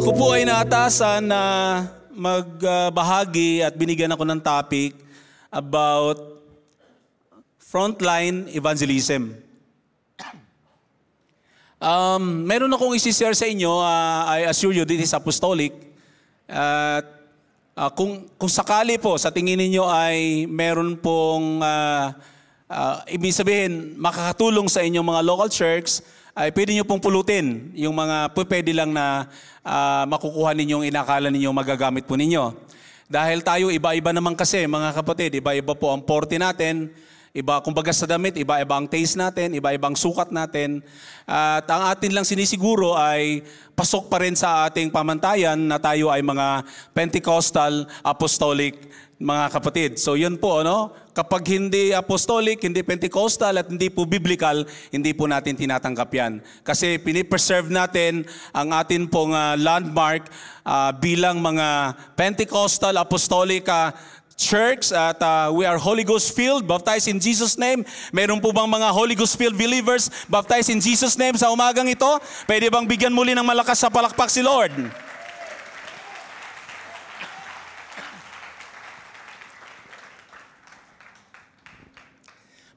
Ako po ay naatasan na magbahagi at binigyan ako ng topic about frontline evangelism. Um, meron akong isi-share sa inyo, uh, I assure you, this is apostolic. At uh, uh, kung, kung sakali po, sa tingin ninyo ay meron pong, uh, uh, ibig sabihin, makakatulong sa inyong mga local church, ay pwede nyo pong pulutin yung mga pwede lang na uh, makukuha ninyong inakala ninyong magagamit po ninyo. Dahil tayo iba-iba naman kasi mga kapatid, iba-iba po ang porte natin, iba kumbaga sa damit, iba-iba ang taste natin, iba-iba ang sukat natin. At ang atin lang sinisiguro ay pasok pa rin sa ating pamantayan na tayo ay mga Pentecostal Apostolic mga kapatid. So yun po, ano? Kapag hindi apostolic, hindi Pentecostal, at hindi po biblical, hindi po natin tinatanggap yan. Kasi pinipreserve natin ang atin pong uh, landmark uh, bilang mga Pentecostal, Apostolic, uh, church at uh, we are Holy Ghost filled, baptized in Jesus name. Meron po bang mga Holy Ghost filled believers baptized in Jesus name sa umagang ito? Pwede bang bigyan muli ng malakas sa palakpak si Lord?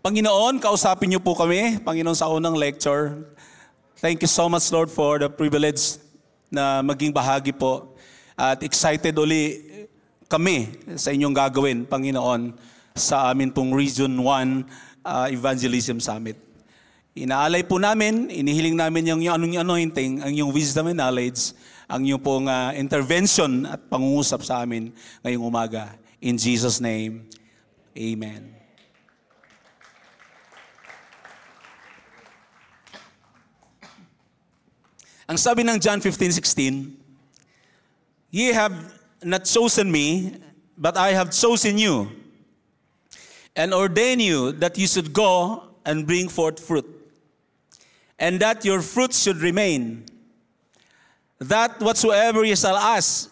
Panginoon, kausapin niyo po kami, Panginoon, sa unang lecture. Thank you so much, Lord, for the privilege na maging bahagi po. At excited uli kami sa inyong gagawin, Panginoon, sa amin pong Region 1 uh, ah, Evangelism Summit. Inaalay po namin, inihiling namin yung, yung anong anointing, ang yung wisdom and knowledge, ang yung pong uh, intervention at pangungusap sa amin ngayong umaga. In Jesus' name, Amen. Ang sabi ng John 15:16, Ye have not chosen me, but I have chosen you, and ordain you that you should go and bring forth fruit, and that your fruit should remain, that whatsoever ye shall ask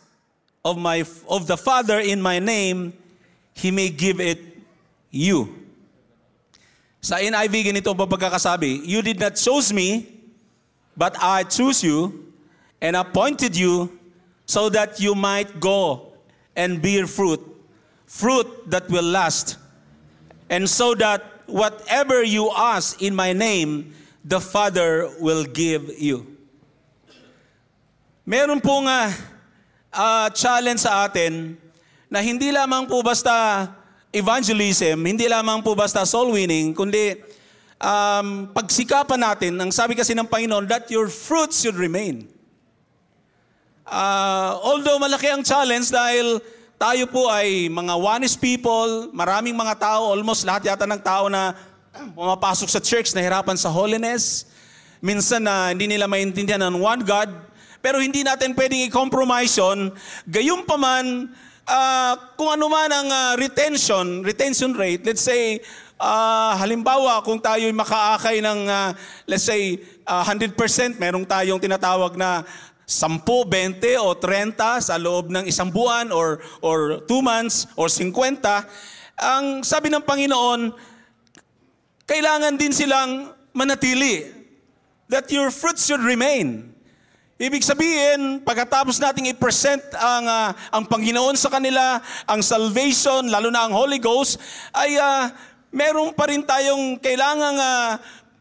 of, my, of the Father in my name, He may give it you. Sa NIV, ganito ang pagkakasabi, You did not choose me, But I choose you and appointed you so that you might go and bear fruit, fruit that will last, and so that whatever you ask in my name, the Father will give you. Meron po nga uh, challenge sa atin na hindi lamang po basta evangelism, hindi lamang po basta soul winning, kundi um, pagsikapan natin, ang sabi kasi ng Panginoon, that your fruits should remain. Uh, although malaki ang challenge dahil tayo po ay mga one people, maraming mga tao, almost lahat yata ng tao na pumapasok sa church, nahirapan sa holiness. Minsan na uh, hindi nila maintindihan ng one God, pero hindi natin pwedeng i-compromise yun. man, uh, kung ano man ang uh, retention, retention rate, let's say uh, halimbawa kung tayo ay makaakay ng uh, let's say uh, ah, 100%, merong tayong tinatawag na 10, 20 o 30 sa loob ng isang buwan or or 2 months or 50, ang sabi ng Panginoon, kailangan din silang manatili. That your fruits should remain. Ibig sabihin, pagkatapos nating i-present ang, uh, ang Panginoon sa kanila, ang salvation, lalo na ang Holy Ghost, ay uh, meron pa rin tayong kailangang uh,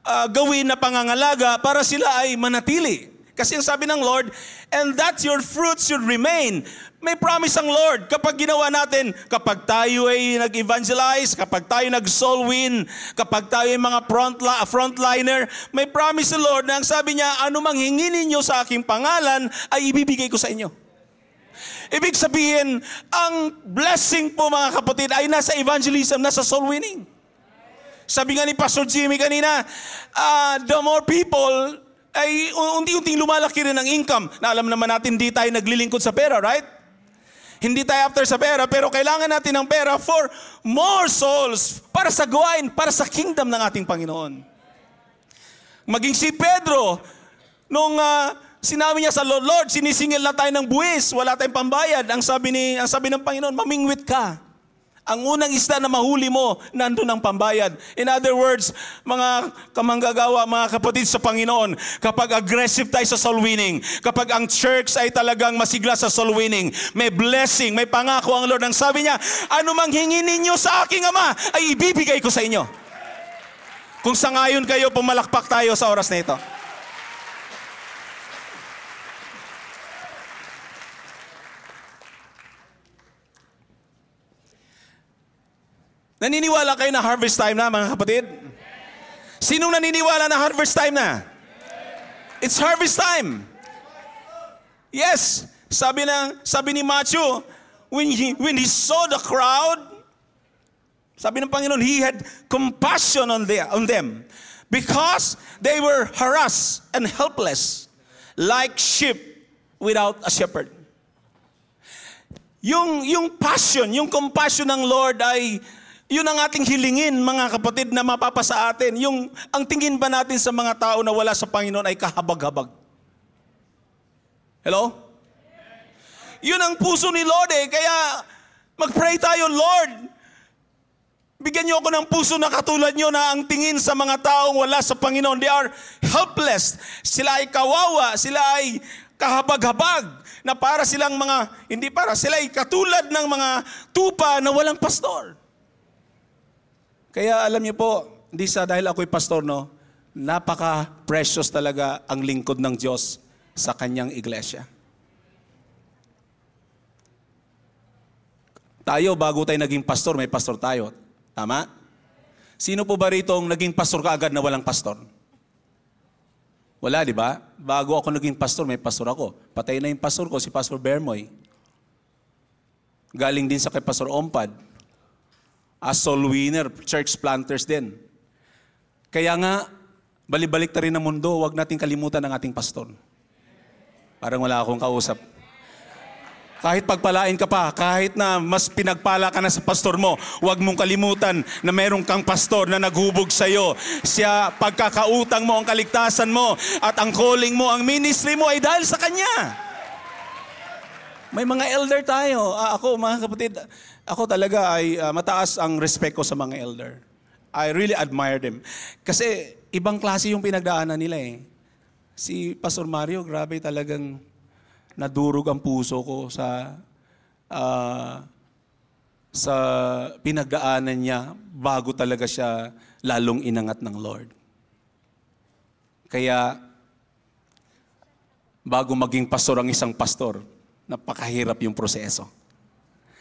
uh, gawin na pangangalaga para sila ay manatili. Kasi ang sabi ng Lord, and that your fruit should remain. May promise ang Lord kapag ginawa natin, kapag tayo ay nag-evangelize, kapag tayo nag-soul win, kapag tayo ay mga front frontla- frontliner, may promise ang Lord na ang sabi niya, anumang hinginin niyo sa aking pangalan, ay ibibigay ko sa inyo. Ibig sabihin, ang blessing po mga kapatid ay nasa evangelism, nasa soul winning. Sabi nga ni Pastor Jimmy kanina, uh, the more people, ay unti-unting lumalaki rin ang income. Na alam naman natin, di tayo naglilingkod sa pera, right? Hindi tayo after sa pera, pero kailangan natin ng pera for more souls, para sa gawain, para sa kingdom ng ating Panginoon. Maging si Pedro, nung uh, sinabi niya sa Lord, Lord, sinisingil na tayo ng buwis, wala tayong pambayad. Ang sabi, ni, ang sabi ng Panginoon, mamingwit ka. Ang unang isda na mahuli mo, nandun ang pambayad. In other words, mga kamanggagawa, mga kapatid sa Panginoon, kapag aggressive tayo sa soul winning, kapag ang church ay talagang masigla sa soul winning, may blessing, may pangako ang Lord. Ang sabi niya, ano mang hingi ninyo sa aking Ama, ay ibibigay ko sa inyo. Kung sangayon kayo, pumalakpak tayo sa oras na ito. Naniniwala kayo na harvest time na, mga kapatid? Sinong naniniwala na harvest time na? It's harvest time. Yes, sabi ng sabi ni Matthew, when he, when he saw the crowd, sabi ng Panginoon, he had compassion on, the, on them because they were harassed and helpless like sheep without a shepherd. Yung, yung passion, yung compassion ng Lord ay yun ang ating hilingin, mga kapatid, na mapapa sa atin. Yung, ang tingin ba natin sa mga tao na wala sa Panginoon ay kahabag-habag? Hello? Yun ang puso ni Lord eh. Kaya mag-pray tayo, Lord, bigyan niyo ako ng puso na katulad niyo na ang tingin sa mga taong wala sa Panginoon. They are helpless. Sila ay kawawa. Sila ay kahabag-habag na para silang mga, hindi para, sila ay katulad ng mga tupa na walang pastor. Kaya alam niyo po, hindi sa dahil ako'y pastor, no? Napaka-precious talaga ang lingkod ng Diyos sa kanyang iglesia. Tayo, bago tayo naging pastor, may pastor tayo. Tama? Sino po ba rito ang naging pastor kaagad na walang pastor? Wala, di ba? Bago ako naging pastor, may pastor ako. Patay na yung pastor ko, si Pastor Bermoy. Galing din sa kay Pastor Ompad as soul winner, church planters din. Kaya nga, balibalik na rin ang mundo, huwag natin kalimutan ang ating pastor. Parang wala akong kausap. Kahit pagpalain ka pa, kahit na mas pinagpala ka na sa pastor mo, huwag mong kalimutan na meron kang pastor na naghubog sa iyo. Siya, pagkakautang mo ang kaligtasan mo at ang calling mo, ang ministry mo ay dahil sa Kanya. May mga elder tayo. Uh, ako, mga kapatid, ako talaga ay uh, mataas ang respect ko sa mga elder. I really admire them. Kasi ibang klase yung pinagdaanan nila eh. Si Pastor Mario, grabe talagang nadurog ang puso ko sa uh, sa pinagdaanan niya bago talaga siya lalong inangat ng Lord. Kaya bago maging pastor ang isang pastor, Napakahirap yung proseso.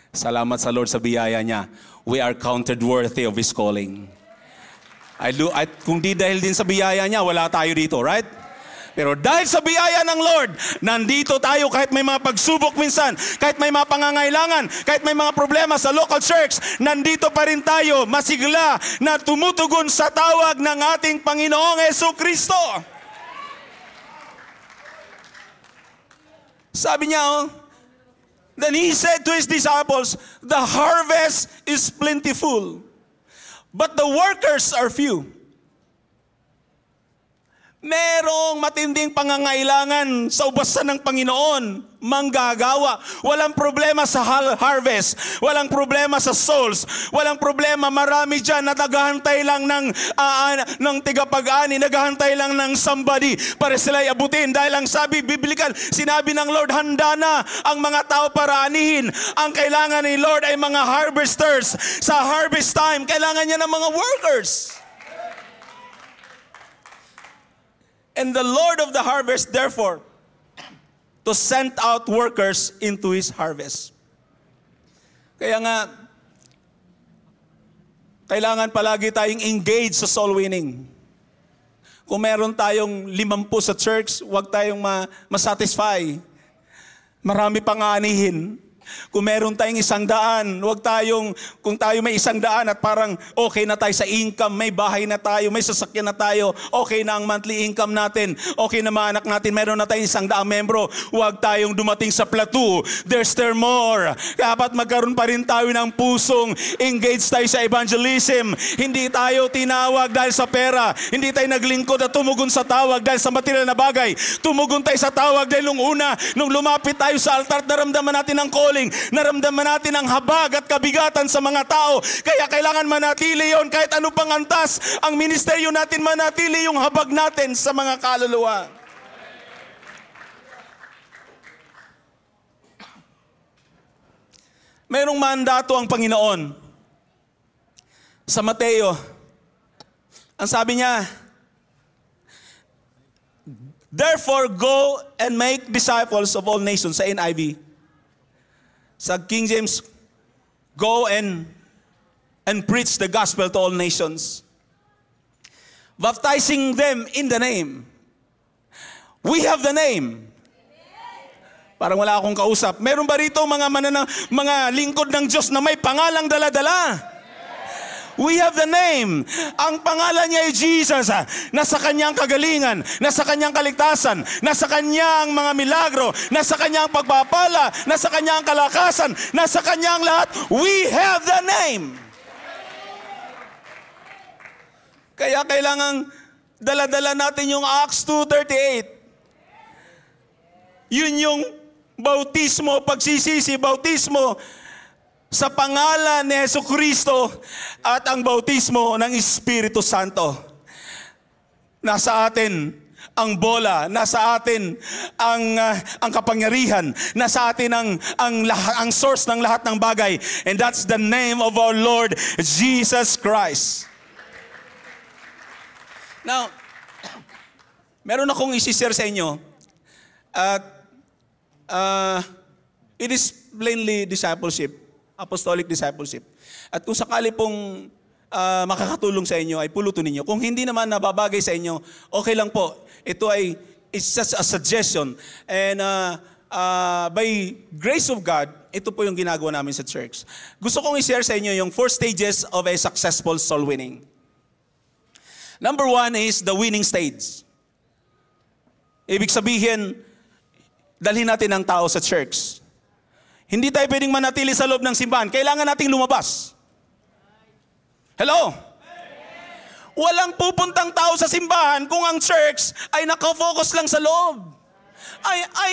Salamat sa Lord sa biyaya niya. We are counted worthy of His calling. I do, at kung di dahil din sa biyaya niya, wala tayo dito, right? Pero dahil sa biyaya ng Lord, nandito tayo kahit may mga pagsubok minsan, kahit may mga pangangailangan, kahit may mga problema sa local church, nandito pa rin tayo masigla na tumutugon sa tawag ng ating Panginoong Yeso Kristo. Sabi niya, oh, Then he said to his disciples, The harvest is plentiful, but the workers are few merong matinding pangangailangan sa ubasan ng Panginoon, manggagawa. Walang problema sa harvest, walang problema sa souls, walang problema. Marami dyan na naghahantay lang ng, uh, ng tigapag-ani, naghahantay lang ng somebody para sila abutin. Dahil ang sabi, biblical, sinabi ng Lord, handa na ang mga tao para anihin. Ang kailangan ni Lord ay mga harvesters. Sa harvest time, kailangan niya ng mga workers. And the Lord of the harvest, therefore, to send out workers into His harvest. Kaya nga, kailangan palagi tayong engage sa soul winning. Kung meron tayong limampu sa church, huwag tayong ma- masatisfy. Marami pang aanihin. Kung meron tayong isang daan, huwag tayong, kung tayo may isang daan at parang okay na tayo sa income, may bahay na tayo, may sasakyan na tayo, okay na ang monthly income natin, okay na maanak natin, meron na tayong isang daang membro, huwag tayong dumating sa plateau. There's there more. Dapat magkaroon pa rin tayo ng pusong engaged tayo sa evangelism. Hindi tayo tinawag dahil sa pera. Hindi tayo naglingkod at tumugon sa tawag dahil sa material na bagay. Tumugon tayo sa tawag dahil nung una, nung lumapit tayo sa altar, naramdaman natin ang calling galing. Naramdaman natin ang habag at kabigatan sa mga tao. Kaya kailangan manatili yon kahit ano pang antas. Ang ministeryo natin manatili yung habag natin sa mga kaluluwa. Merong mandato ang Panginoon. Sa Mateo, ang sabi niya, Therefore, go and make disciples of all nations. Sa NIV, sa King James, go and and preach the gospel to all nations, baptizing them in the name. We have the name. Parang wala akong kausap. Meron ba rito mga mananang, mga lingkod ng Diyos na may pangalang daladala? We have the name. Ang pangalan niya ay Jesus. Nasa kanyang kagalingan, nasa kanyang kaligtasan, nasa kanyang mga milagro, nasa kanyang pagpapala, nasa kanyang kalakasan, nasa kanyang lahat. We have the name. Kaya kailangan daladala natin yung Acts 2.38. Yun yung bautismo, pagsisisi, bautismo, sa pangalan ni Heso Kristo at ang bautismo ng Espiritu Santo. Nasa atin ang bola, nasa atin ang uh, ang kapangyarihan, nasa atin ang ang lahat ang source ng lahat ng bagay and that's the name of our Lord Jesus Christ. Now, meron akong isi-share sa inyo at uh, uh, it is plainly discipleship apostolic discipleship. At kung sakali pong uh, makakatulong sa inyo, ay pulutin ninyo. Kung hindi naman nababagay sa inyo, okay lang po. Ito ay it's just a suggestion. And uh, uh, by grace of God, ito po yung ginagawa namin sa church. Gusto kong i-share sa inyo yung four stages of a successful soul winning. Number one is the winning stage. Ibig sabihin, dalhin natin ang tao sa church. Hindi tayo pwedeng manatili sa loob ng simbahan. Kailangan nating lumabas. Hello? Walang pupuntang tao sa simbahan kung ang church ay nakafocus lang sa loob. I, I,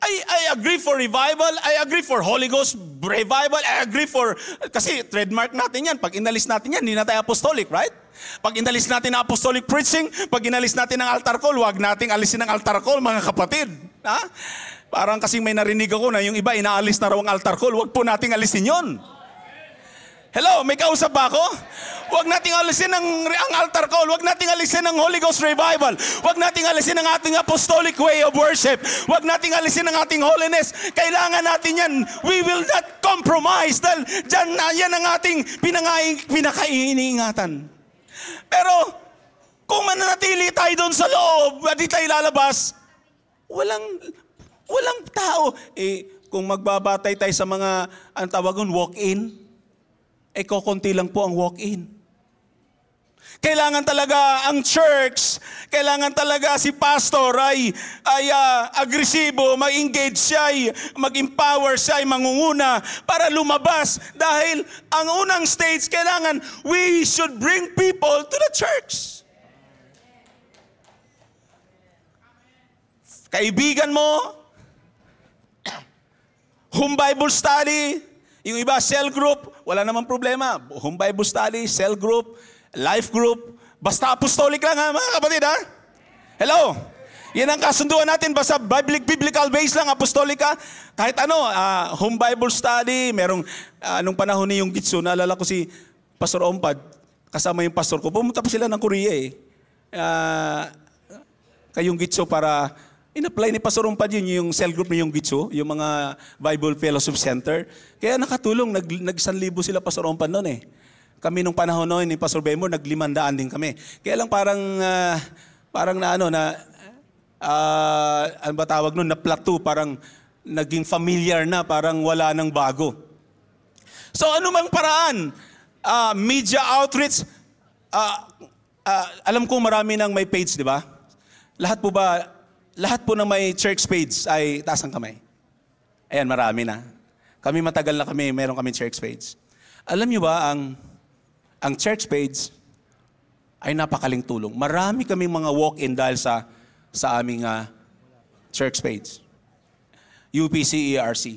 I, I agree for revival. I agree for Holy Ghost revival. I agree for, kasi trademark natin yan. Pag inalis natin yan, hindi na tayo apostolic, right? Pag inalis natin ang apostolic preaching, pag inalis natin ang altar call, huwag nating alisin ang altar call, mga kapatid. Ha? Parang kasing may narinig ako na yung iba inaalis na raw ang altar call. Huwag po nating alisin yon. Hello, may kausap ba ako? Huwag nating alisin ang, ang altar call. Huwag nating alisin ang Holy Ghost revival. Huwag nating alisin ang ating apostolic way of worship. Huwag nating alisin ang ating holiness. Kailangan natin yan. We will not compromise dahil dyan, yan ang ating pinakainiingatan. Pero kung mananatili tayo doon sa loob at di tayo lalabas, walang, Walang tao. Eh, kung magbabatay tayo sa mga, ang tawagon, walk-in, eh kokonti lang po ang walk-in. Kailangan talaga ang church, kailangan talaga si pastor ay, ay uh, agresibo, mag-engage siya, ay, mag-empower siya, ay mangunguna para lumabas. Dahil ang unang stage, kailangan we should bring people to the church. Kaibigan mo, home Bible study, yung iba cell group, wala namang problema. Home Bible study, cell group, life group, basta apostolic lang ha mga kapatid ha? Hello? Yan ang kasunduan natin, basta biblical, biblical base lang, apostolic ka. Kahit ano, uh, home Bible study, merong, uh, anong panahon ni yung Gitsu, naalala ko si Pastor Ompad, kasama yung pastor ko, pumunta pa sila ng Korea eh. Uh, kayong Gitsu para In-apply ni Pastor Rumpad yun, yung cell group ni yung Gitsu, yung mga Bible Fellowship Center. Kaya nakatulong, nag, nag libo sila Pastor Rumpad noon eh. Kami nung panahon noon ni Pastor Bemor, naglimandaan din kami. Kaya lang parang, uh, parang na ano, na, uh, ano ba tawag noon, na plateau, parang naging familiar na, parang wala nang bago. So ano mang paraan, uh, media outreach, uh, uh, alam ko marami nang may page, di ba? Lahat po ba lahat po ng may church page ay taas ang kamay. Ayan, marami na. Kami matagal na kami, meron kami church page. Alam niyo ba, ang, ang church page ay napakaling tulong. Marami kami mga walk-in dahil sa, sa aming uh, church page. UPCERC. E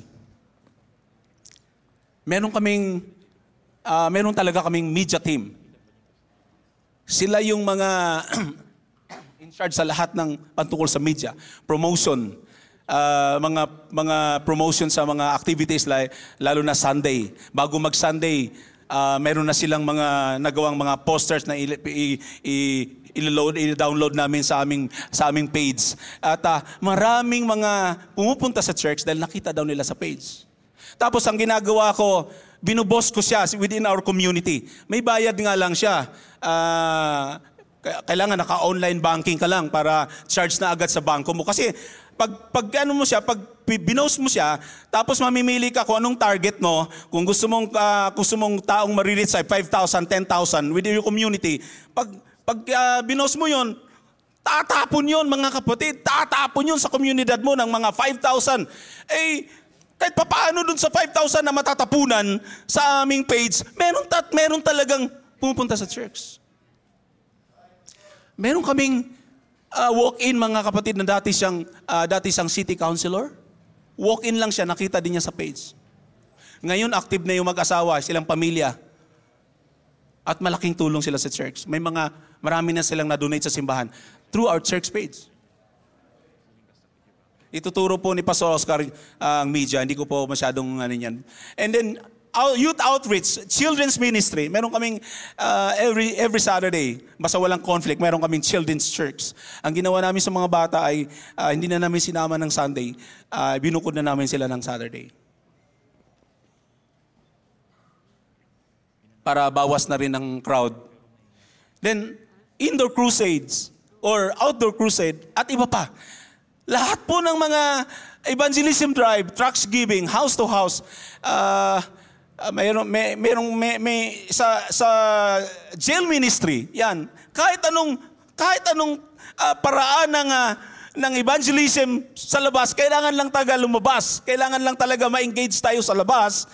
meron kaming, uh, meron talaga kaming media team. Sila yung mga in charge sa lahat ng pantukol sa media, promotion, uh, mga mga promotion sa mga activities like lalo na Sunday. Bago mag-Sunday, uh, meron na silang mga nagawang mga posters na i-, i-, i- i-load, i-download namin sa aming, sa aming page. At uh, maraming mga pumupunta sa church dahil nakita daw nila sa page. Tapos ang ginagawa ko, binubos ko siya within our community. May bayad nga lang siya. Uh, kailangan naka-online banking ka lang para charge na agad sa bangko mo. Kasi pag, pag ano mo siya, pag binost mo siya, tapos mamimili ka kung anong target mo, kung gusto mong, uh, gusto mong taong maririt sa 5,000, 10,000 within your community, pag, pag uh, ah, binost mo yon tatapon yon mga kapatid, tatapon yon sa komunidad mo ng mga 5,000. Eh, kahit papaano dun sa 5,000 na matatapunan sa aming page, meron, tat, meron talagang pumupunta sa church. Meron kaming uh, walk-in mga kapatid na dati siyang, uh, dati siyang city councilor. Walk-in lang siya, nakita din niya sa page. Ngayon, active na yung mag-asawa, silang pamilya. At malaking tulong sila sa church. May mga, marami na silang na-donate sa simbahan through our church page. Ituturo po ni Pastor Oscar uh, ang media. Hindi ko po masyadong ano yan. And then, youth outreach, children's ministry. Meron kaming uh, every, every Saturday, basta walang conflict, meron kaming children's church. Ang ginawa namin sa mga bata ay uh, hindi na namin sinama ng Sunday, uh, binukod na namin sila ng Saturday. Para bawas na rin ng crowd. Then, indoor crusades or outdoor crusade at iba pa. Lahat po ng mga evangelism drive, tracts giving, house to house, uh, Uh, mayroong, may, merong, may, may, sa, sa jail ministry, yan. Kahit anong, kahit anong uh, paraan ng, uh, ng evangelism sa labas, kailangan lang taga lumabas. Kailangan lang talaga ma-engage tayo sa labas.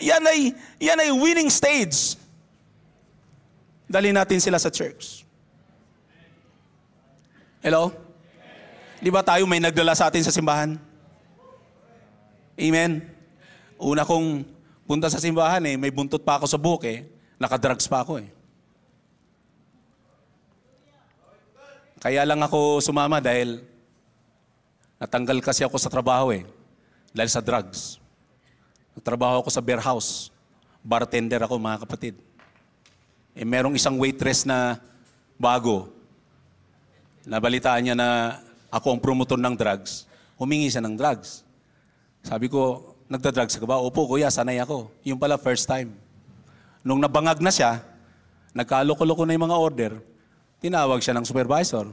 Yan ay, yan ay winning stage. Dali natin sila sa church. Hello? Di ba tayo may nagdala sa atin sa simbahan? Amen? Una kong Punta sa simbahan eh, may buntot pa ako sa buke, eh. nakadrugs pa ako eh. Kaya lang ako sumama dahil natanggal kasi ako sa trabaho eh. Dahil sa drugs. Nagtrabaho ako sa beer house. Bartender ako mga kapatid. Eh merong isang waitress na bago. Nabalitaan niya na ako ang promotor ng drugs. Humingi siya ng drugs. Sabi ko, nagda Nagdadrugs ka ba? Opo, kuya, sanay ako. Yung pala, first time. Nung nabangag na siya, nagkaloko-loko na yung mga order, tinawag siya ng supervisor.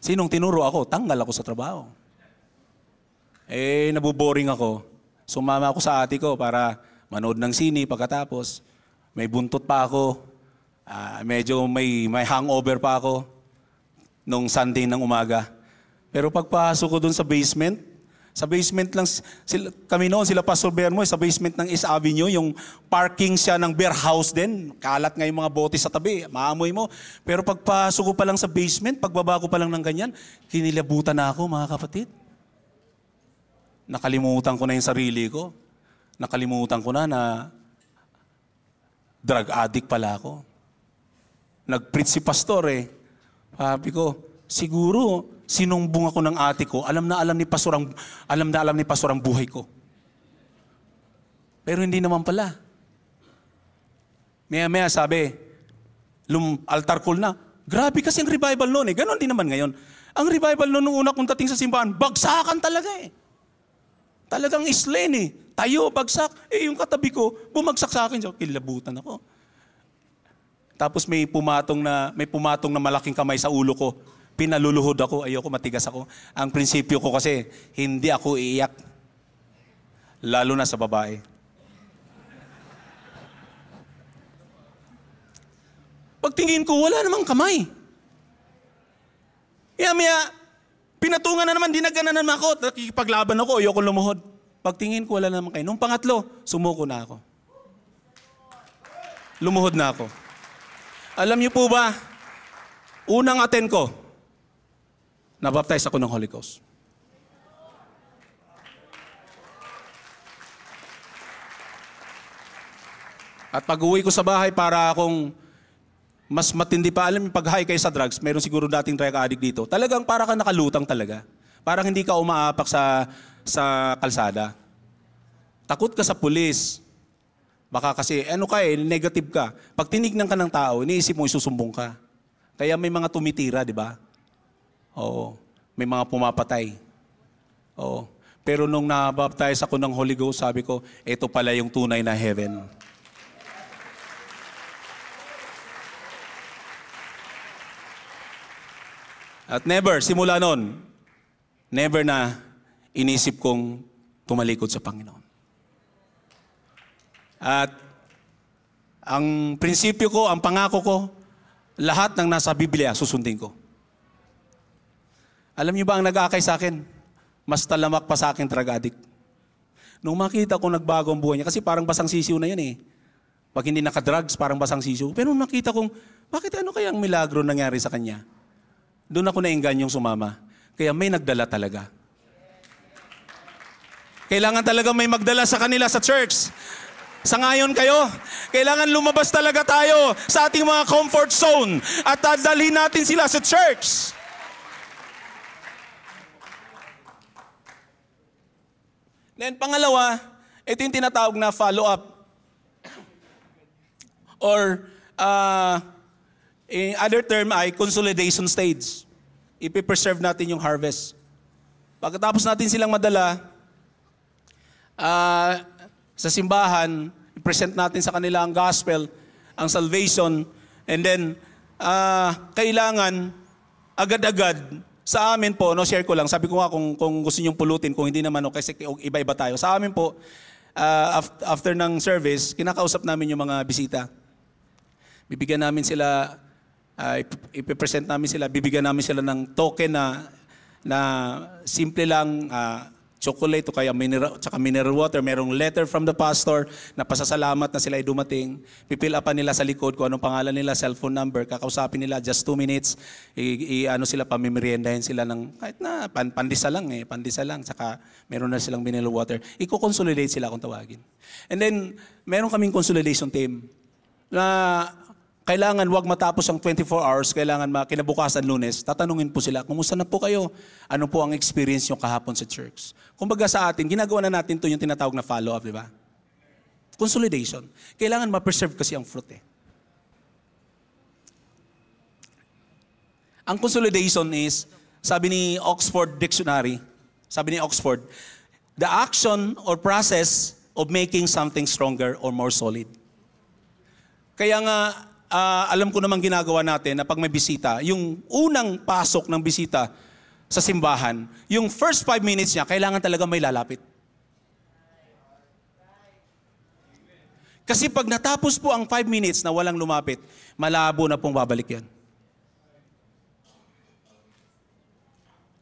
Sinong tinuro ako? Tanggal ako sa trabaho. Eh, nabuboring ako. Sumama ako sa ate ko para manood ng sini pagkatapos. May buntot pa ako. Uh, medyo may, may hangover pa ako nung Sunday ng umaga. Pero pagpasok ko dun sa basement, sa basement lang sila, kami noon, sila Pastor Bermo, eh, sa basement ng East Avenue, yung parking siya ng beer house din. Kalat nga yung mga bote sa tabi, maamoy mo. Pero pagpasok ko pa lang sa basement, pagbaba ko pa lang ng ganyan, kinilabutan na ako mga kapatid. Nakalimutan ko na yung sarili ko. Nakalimutan ko na na drug addict pala ako. Nag-preach si pastor eh. Sabi ko, siguro sinumbong ako ng ate ko, alam na alam ni pastor ang, alam na alam ni pastor ang buhay ko. Pero hindi naman pala. Maya-maya sabi, lum, altar call na. Grabe kasi ang revival noon eh. Ganon din naman ngayon. Ang revival noon nung una kong dating sa simbahan, bagsakan talaga eh. Talagang slain eh. Tayo, bagsak. Eh yung katabi ko, bumagsak sa akin. So, kilabutan ako. Tapos may pumatong na may pumatong na malaking kamay sa ulo ko pinaluluhod ako, ayoko matigas ako. Ang prinsipyo ko kasi, hindi ako iiyak. Lalo na sa babae. Pagtingin ko, wala namang kamay. Maya-maya, pinatungan na naman, dinaganan na naman ako. Nakikipaglaban ako, ayoko lumuhod. Pagtingin ko, wala namang kayo. Nung pangatlo, sumuko na ako. Lumuhod na ako. Alam niyo po ba, unang aten ko, Nabaptize ako ng Holy Ghost. At pag-uwi ko sa bahay para akong mas matindi pa. Alam mo, pag high kayo sa drugs, meron siguro dating drug addict dito. Talagang para ka nakalutang talaga. Parang hindi ka umaapak sa, sa kalsada. Takot ka sa pulis. Baka kasi, ano ka eh, negative ka. Pag tinignan ka ng tao, iniisip mo isusumbong ka. Kaya may mga tumitira, di ba? Oo. May mga pumapatay. Oo. Pero nung nabaptize ako ng Holy Ghost, sabi ko, ito pala yung tunay na heaven. At never, simula noon, never na inisip kong tumalikod sa Panginoon. At ang prinsipyo ko, ang pangako ko, lahat ng nasa Biblia susundin ko. Alam niyo ba ang nag-aakay sa akin? Mas talamak pa sa akin drug addict. Nung makita ko nagbago ang buhay niya, kasi parang basang sisiw na yun eh. Pag hindi naka-drugs, parang basang sisiw. Pero nung nakita kong, bakit ano kaya ang milagro nangyari sa kanya? Doon ako naingganyong sumama. Kaya may nagdala talaga. Kailangan talaga may magdala sa kanila sa church. Sa ngayon kayo. Kailangan lumabas talaga tayo sa ating mga comfort zone at dadalhin natin sila sa church. Then pangalawa, ito yung tinatawag na follow-up. Or uh, in other term ay consolidation stage. Ipipreserve natin yung harvest. Pagkatapos natin silang madala uh, sa simbahan, i-present natin sa kanila ang gospel, ang salvation, and then uh, kailangan agad-agad sa amin po, no, share ko lang, sabi ko nga kung, kung gusto niyo pulutin, kung hindi naman, no, kasi iba-iba tayo. Sa amin po, uh, ah, after, after ng service, kinakausap namin yung mga bisita. Bibigyan namin sila, uh, ipipresent namin sila, bibigyan namin sila ng token na, na simple lang, uh, chocolate o kaya mineral, tsaka mineral water. Merong letter from the pastor na pasasalamat na sila ay dumating. Pipil pa nila sa likod kung anong pangalan nila, cellphone number. Kakausapin nila just two minutes. I, i ano sila, pamimeriendahin sila ng kahit na pan, pandisa lang eh, pandisa lang. Tsaka meron na silang mineral water. Iko-consolidate sila kung tawagin. And then, meron kaming consolidation team na kailangan wag matapos ang 24 hours, kailangan makinabukasan lunes, tatanungin po sila, kumusta na po kayo? Ano po ang experience nyo kahapon sa church? Kumbaga sa atin, ginagawa na natin to yung tinatawag na follow-up, di ba? Consolidation. Kailangan ma-preserve kasi ang fruit eh. Ang consolidation is, sabi ni Oxford Dictionary, sabi ni Oxford, the action or process of making something stronger or more solid. Kaya nga, uh, alam ko naman ginagawa natin na pag may bisita, yung unang pasok ng bisita sa simbahan, yung first five minutes niya, kailangan talaga may lalapit. Kasi pag natapos po ang five minutes na walang lumapit, malabo na pong babalik yan.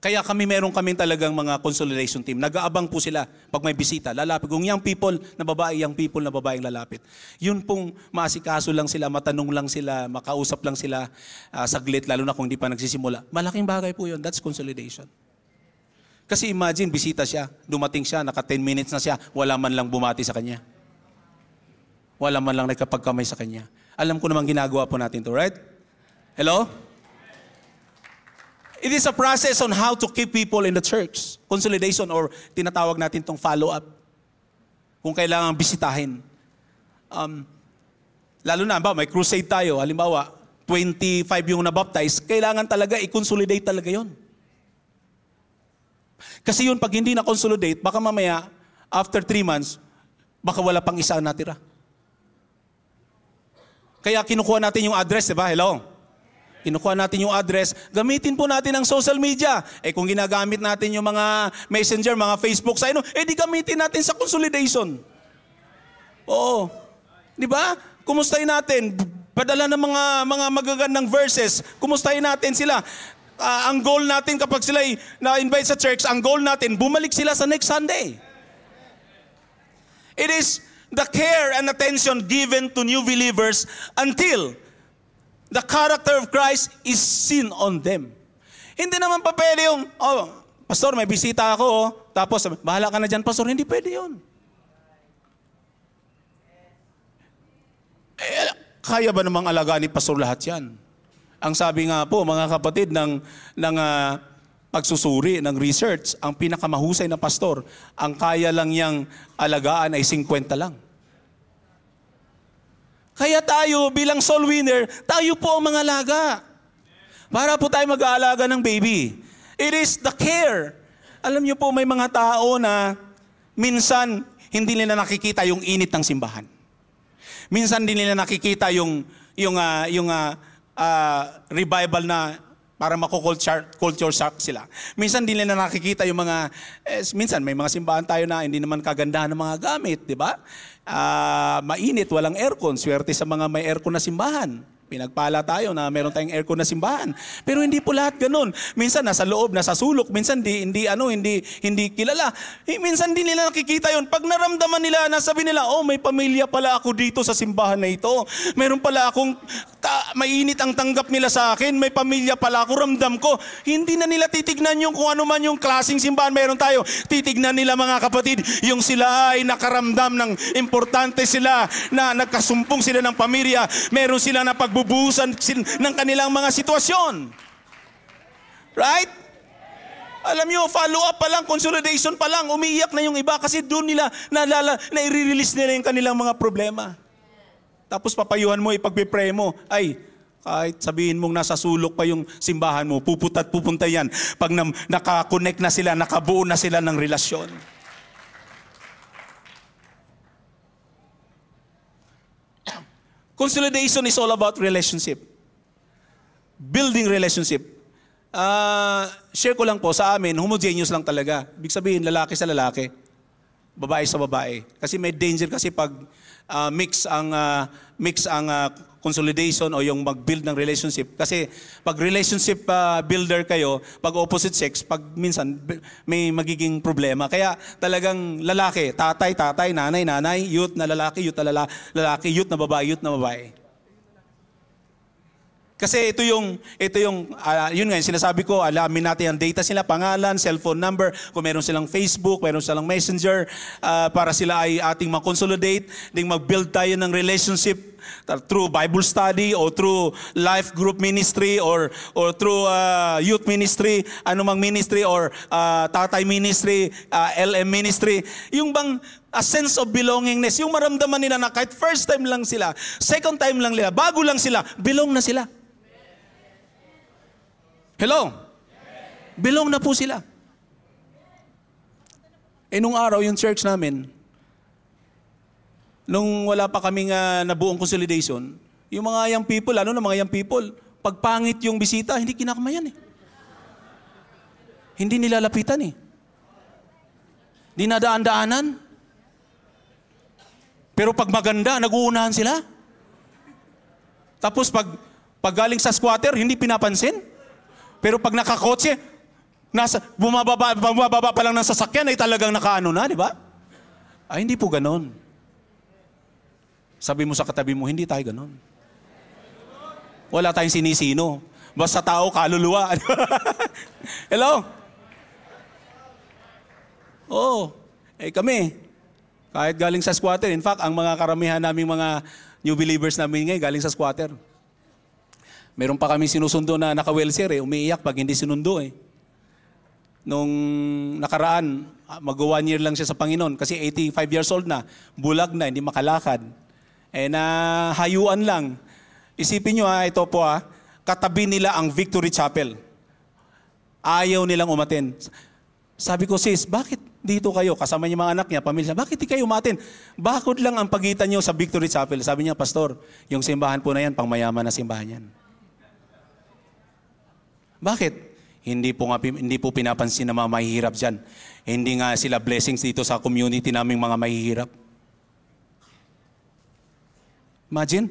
Kaya kami meron kami talagang mga consolidation team. Nag-aabang po sila pag may bisita. Lalapit. Kung young people na babae, young people na babaeng lalapit. Yun pong maasikaso lang sila, matanong lang sila, makausap lang sila uh, saglit, lalo na kung hindi pa nagsisimula. Malaking bagay po yun. That's consolidation. Kasi imagine, bisita siya, dumating siya, naka 10 minutes na siya, wala man lang bumati sa kanya. Wala man lang nagkapagkamay sa kanya. Alam ko namang ginagawa po natin to, right? Hello? It is a process on how to keep people in the church. Consolidation or tinatawag natin tong follow-up. Kung kailangan bisitahin. Um, lalo na, ba, may crusade tayo. Halimbawa, 25 yung nabaptize, kailangan talaga i-consolidate talaga yon. Kasi yun, pag hindi na-consolidate, baka mamaya, after 3 months, baka wala pang isa natira. Kaya kinukuha natin yung address, di ba? Hello? Kinukuha natin yung address, gamitin po natin ang social media. Eh kung ginagamit natin yung mga messenger, mga Facebook, sa ino, eh di gamitin natin sa consolidation. Oo. Di ba? Kumustahin natin. Padala ng mga mga magagandang verses. Kumustahin natin sila. Uh, ang goal natin kapag sila na-invite sa church, ang goal natin, bumalik sila sa next Sunday. It is the care and attention given to new believers until the character of Christ is seen on them. Hindi naman pa pwede yung, oh, Pastor, may bisita ako, oh. tapos bahala ka na dyan, Pastor. Hindi pwede yun. Eh, kaya ba namang alaga ni Pastor lahat yan? Ang sabi nga po, mga kapatid, ng, ng uh, pagsusuri, ng research, ang pinakamahusay na pastor, ang kaya lang niyang alagaan ay 50 lang. Kaya tayo bilang soul winner, tayo po ang mga alaga. Para po tayo mag-aalaga ng baby. It is the care. Alam niyo po, may mga tao na minsan hindi nila nakikita yung init ng simbahan. Minsan hindi nila nakikita yung yung uh, yung uh, uh, revival na para mako-culture culture shock sila. Minsan din nila nakikita yung mga, eh, minsan may mga simbahan tayo na hindi naman kagandahan ng mga gamit, di ba? Uh, mainit, walang aircon, swerte sa mga may aircon na simbahan. Pinagpala tayo na meron tayong aircon na simbahan. Pero hindi po lahat ganun. Minsan nasa loob, nasa sulok, minsan di, hindi ano, hindi hindi kilala. Eh, minsan din nila nakikita 'yon. Pag naramdaman nila, nasabi nila, "Oh, may pamilya pala ako dito sa simbahan na ito. Meron pala akong ta- mainit ang tanggap nila sa akin. May pamilya pala ako, ramdam ko." Hindi na nila titignan yung kung ano man yung klasing simbahan meron tayo. Titignan nila mga kapatid, yung sila ay nakaramdam ng importante sila na nagkasumpong sila ng pamilya, meron sila na pagbu pinagbubuhusan ng kanilang mga sitwasyon. Right? Alam niyo, follow up pa lang, consolidation pa lang, umiiyak na yung iba kasi doon nila nalala, na i-release nila yung kanilang mga problema. Tapos papayuhan mo, ipagpipray mo, ay, kahit sabihin mong nasa sulok pa yung simbahan mo, puputat pupunta yan pag na, nakakonect na sila, nakabuo na sila ng relasyon. Consolidation is all about relationship. Building relationship. Uh, share ko lang po sa amin, homogeneous lang talaga. Ibig sabihin, lalaki sa lalaki, babae sa babae. Kasi may danger kasi pag uh, mix ang uh, mix ang uh, consolidation o yung mag-build ng relationship. Kasi pag relationship uh, builder kayo, pag opposite sex, pag minsan may magiging problema. Kaya talagang lalaki, tatay, tatay, nanay, nanay, youth na lalaki, youth na lala- lalaki, youth na babae, youth na babae. Kasi ito yung, ito yung, uh, yun nga, yung sinasabi ko, alamin natin ang data sila, pangalan, cellphone number, kung meron silang Facebook, meron silang Messenger, uh, para sila ay ating makonsolidate, ding mag-build tayo ng relationship ah, through Bible study or through life group ministry or or through uh, youth ministry, anumang ministry or uh, tatay ministry, uh, LM ministry. Yung bang a sense of belongingness, yung maramdaman nila na kahit first time lang sila, second time lang nila, bago lang sila, belong na sila. Hello? Belong na po sila. Eh nung araw, yung church namin, nung wala pa kaming uh, nabuong consolidation, yung mga young people, ano na mga young people, pag pangit yung bisita, hindi kinakamayan eh. Hindi nilalapitan eh. Dinadaan-daanan. Pero pag maganda, nag-uunahan sila. Tapos pag, pag galing sa squatter, hindi pinapansin. Pero pag nakakotse, nasa, bumababa, bumababa pa lang ng sasakyan ay talagang nakaano na, di ba? Ay, hindi po ganon. Sabi mo sa katabi mo, hindi tayo ganon. Wala tayong sinisino. Basta tao, kaluluwa. Hello? Oo. Oh, eh kami, kahit galing sa squatter. In fact, ang mga karamihan naming mga new believers namin ngayon, galing sa squatter. Meron pa kami sinusundo na naka-wheelchair eh, umiiyak pag hindi sinundo eh. Nung nakaraan, ah, mag one year lang siya sa Panginoon kasi 85 years old na, bulag na, hindi makalakad. Eh na hayuan lang. Isipin nyo ha, ah, ito po ha, ah, katabi nila ang Victory Chapel. Ayaw nilang umatin. Sabi ko, sis, bakit dito kayo? Kasama niya mga anak niya, pamilya. Bakit di kayo umatin? Bakod lang ang pagitan niyo sa Victory Chapel. Sabi niya, Pastor, yung simbahan po na yan, pangmayaman na simbahan yan. Bakit? Hindi po, nga, hindi po pinapansin na mga mahihirap diyan. Hindi nga sila blessings dito sa community naming mga mahihirap. Imagine,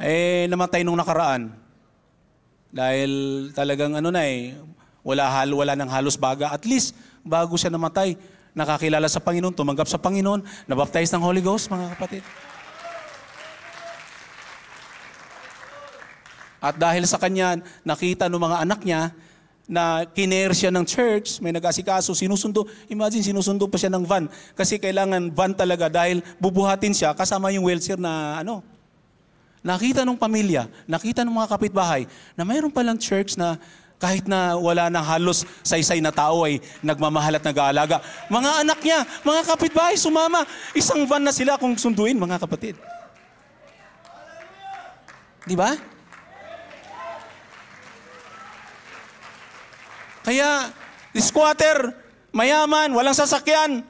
eh, namatay nung nakaraan. Dahil talagang ano na eh, wala, hal, wala ng halos baga. At least, bago siya namatay, nakakilala sa Panginoon, tumanggap sa Panginoon, nabaptize ng Holy Ghost, mga kapatid. At dahil sa kanya, nakita ng mga anak niya na kiner siya ng church, may nag-asikaso, sinusundo. Imagine, sinusundo pa siya ng van. Kasi kailangan van talaga dahil bubuhatin siya kasama yung wheelchair na ano. Nakita ng pamilya, nakita ng mga kapitbahay na mayroon palang church na kahit na wala na halos saysay na tao ay nagmamahal at nag-aalaga. Mga anak niya, mga kapitbahay, sumama. Isang van na sila kung sunduin, mga kapatid. Di ba? Kaya, squatter, mayaman, walang sasakyan,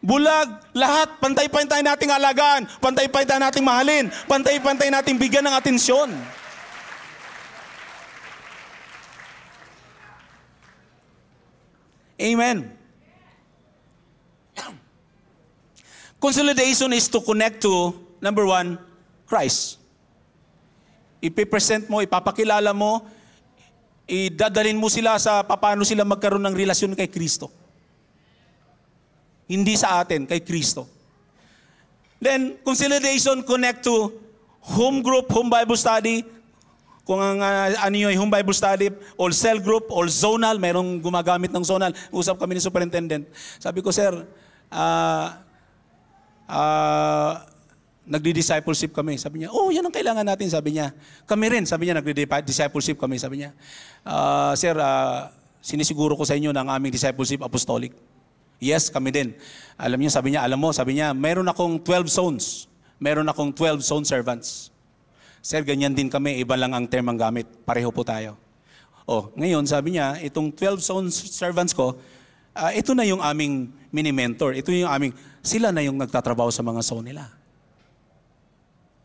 bulag, lahat, pantay-pantay nating alagaan, pantay-pantay nating mahalin, pantay-pantay nating bigyan ng atensyon. Amen. Consolidation is to connect to, number one, Christ. Ipipresent mo, ipapakilala mo, idadalin mo sila sa paano sila magkaroon ng relasyon kay Kristo. Hindi sa atin, kay Kristo. Then, consolidation connect to home group, home Bible study, kung ang uh, ano yung home Bible study, all cell group, all zonal, merong gumagamit ng zonal. Usap kami ni superintendent. Sabi ko, sir, uh, uh, nagdi-discipleship kami. Sabi niya, oh, yan ang kailangan natin, sabi niya. Kami rin, sabi niya, nagdi-discipleship kami, sabi niya. Uh, sir, uh, sinisiguro ko sa inyo ng aming discipleship apostolic. Yes, kami din. Alam niya, sabi niya, alam mo, sabi niya, meron akong 12 zones. Meron akong 12 zone servants. Sir, ganyan din kami, iba lang ang term ang gamit. Pareho po tayo. Oh, ngayon, sabi niya, itong 12 zone servants ko, uh, ito na yung aming mini-mentor. Ito yung aming, sila na yung nagtatrabaho sa mga zone nila.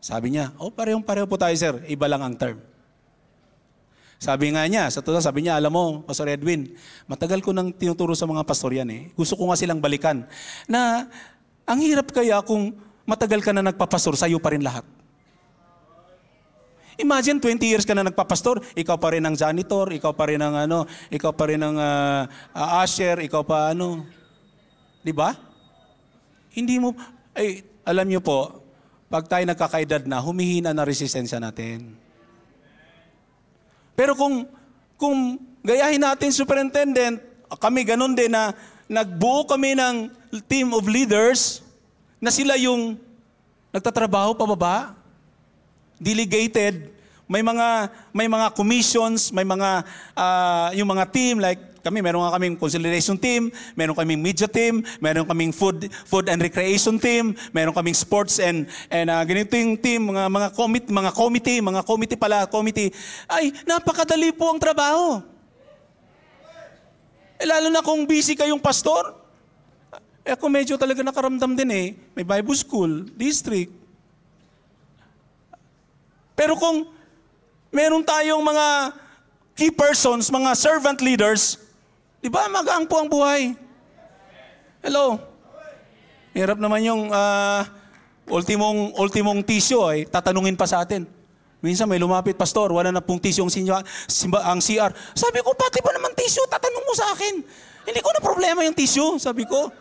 Sabi niya, oh parehong-pareho po tayo sir, iba lang ang term. Sabi nga niya, sa totoo, sabi niya, alam mo, Pastor Edwin, matagal ko nang tinuturo sa mga pastor yan eh. Gusto ko nga silang balikan. Na ang hirap kaya kung matagal ka na nagpapastor, sa'yo pa rin lahat. Imagine 20 years ka na nagpapastor, ikaw pa rin ang janitor, ikaw pa rin ang ano, ikaw pa rin ang uh, usher, ikaw pa ano. 'Di ba? Hindi mo ay alam niyo po, pag tayo nagkakaedad na, humihina na resistensya natin. Pero kung, kung gayahin natin, superintendent, kami ganun din na nagbuo kami ng team of leaders na sila yung nagtatrabaho pababa, delegated, may mga may mga commissions, may mga uh, yung mga team like kami, meron nga kaming conciliation team, meron kaming media team, meron kaming food, food and recreation team, meron kaming sports and, and uh, ah, ganito yung team, mga, mga, commit, mga committee, mga committee pala, committee. Ay, napakadali po ang trabaho. Eh, lalo na kung busy kayong pastor. Eh, ako medyo talaga nakaramdam din eh. May Bible school, district. Pero kung meron tayong mga key persons, mga servant leaders, Di ba magaang po ang buhay? Hello? Hirap naman yung uh, ultimong, ultimong tisyo ay eh, tatanungin pa sa atin. Minsan may lumapit, Pastor, wala na pong tisyo ang, simba, simba, ang CR. Sabi ko, pati ba naman tisyo? Tatanong mo sa akin. Hindi ko na problema yung tisyo, sabi ko.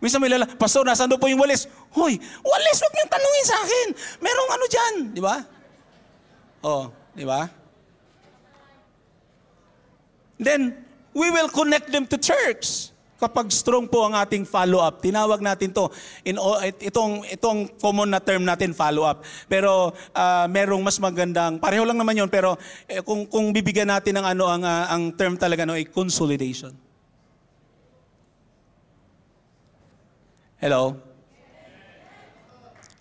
Minsan may lala, Pastor, nasaan daw po yung walis? Hoy, walis, wag niyong tanungin sa akin. Merong ano dyan, di ba? Oh, di ba? Then, we will connect them to church. Kapag strong po ang ating follow-up, tinawag natin to in itong itong common na term natin follow-up. Pero uh, merong mas magandang pareho lang naman 'yon pero eh, kung kung bibigyan natin ng ano ang uh, ang term talaga no, ay consolidation. Hello.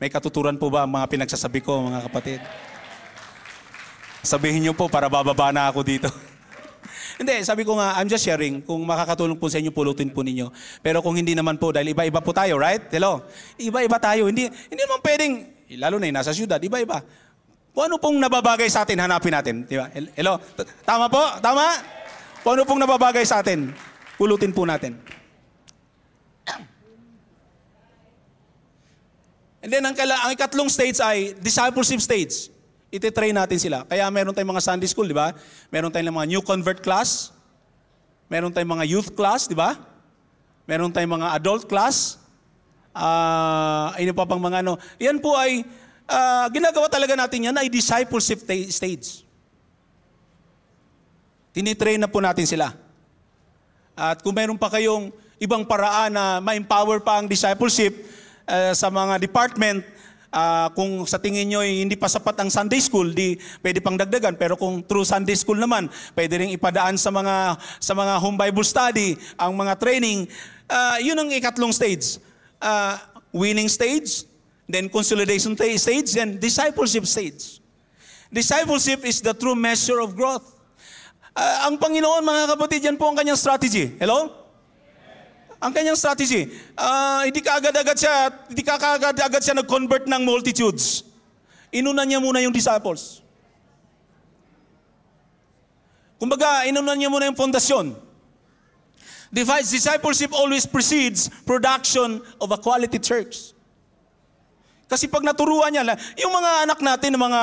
May katuturan po ba ang mga pinagsasabi ko, mga kapatid? Sabihin niyo po para bababa na ako dito. Hindi, sabi ko nga, I'm just sharing. Kung makakatulong po sa inyo, pulutin po ninyo. Pero kung hindi naman po, dahil iba-iba po tayo, right? Hello? Iba-iba tayo. Hindi, hindi naman pwedeng, lalo na yung eh, nasa syudad, iba-iba. Kung ano pong nababagay sa atin, hanapin natin. Di ba? Hello? Tama po? Tama? Kung ano pong nababagay sa atin, pulutin po natin. And then, ang, ang ikatlong stage ay discipleship stage. Ite-train natin sila. Kaya meron tayong mga Sunday school, di ba? Meron tayong mga new convert class. Meron tayong mga youth class, di ba? Meron tayong mga adult class. Uh, ano pa pang mga ano. Yan po ay, uh, ginagawa talaga natin yan ay discipleship stage. Tinitrain na po natin sila. At kung meron pa kayong ibang paraan na ma-empower pa ang discipleship uh, sa mga department, uh, kung sa tingin nyo hindi pa sapat ang Sunday school, di pwede pang dagdagan. Pero kung true Sunday school naman, pwede rin ipadaan sa mga, sa mga home Bible study, ang mga training. Uh, yun ang ikatlong stage. Uh, winning stage, then consolidation stage, then discipleship stage. Discipleship is the true measure of growth. Uh, ang Panginoon, mga kapatid, yan po ang kanyang strategy. Hello? ang kanyang strategy. Uh, hindi ka agad-agad siya, hindi ka agad-agad siya nag-convert ng multitudes. Inuna niya muna yung disciples. Kumbaga, inuna niya muna yung pundasyon. Divides discipleship always precedes production of a quality church. Kasi pag naturuan niya, yung mga anak natin, mga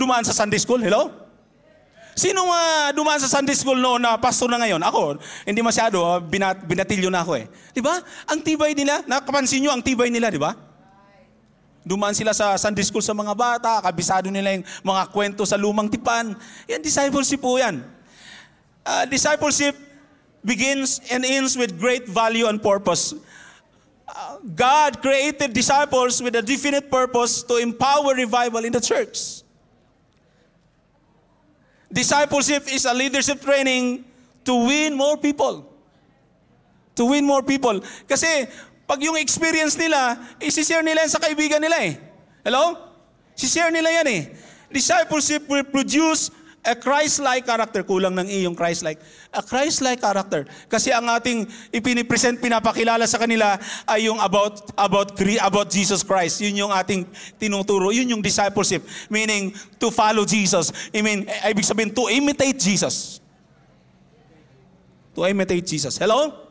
dumaan sa Sunday school, hello? Sino uh, dumaan sa Sunday school noon na pastor na ngayon? Ako, hindi masyado, ah, binat, binatilyo na ako eh. Di ba? Ang tibay nila, nakapansin nyo ang tibay nila, di ba? Dumaan sila sa Sunday school sa mga bata, kabisado nila yung mga kwento sa lumang tipan. Yan, discipleship po yan. Uh, discipleship begins and ends with great value and purpose. Uh, God created disciples with a definite purpose to empower revival in the church. Discipleship is a leadership training to win more people. To win more people. Kasi pag yung experience nila, isishare nila yan sa kaibigan nila eh. Hello? Sishare nila yan eh. Discipleship will produce A Christ-like character, kulang ng iyong e Christ-like. A Christ-like character. Kasi ang ating ipinipresent, pinapakilala sa kanila ay yung about, about, about Jesus Christ. Yun yung ating tinuturo. Yun yung discipleship. Meaning, to follow Jesus. I mean, eh, ibig sabihin, to imitate Jesus. To imitate Jesus. Hello?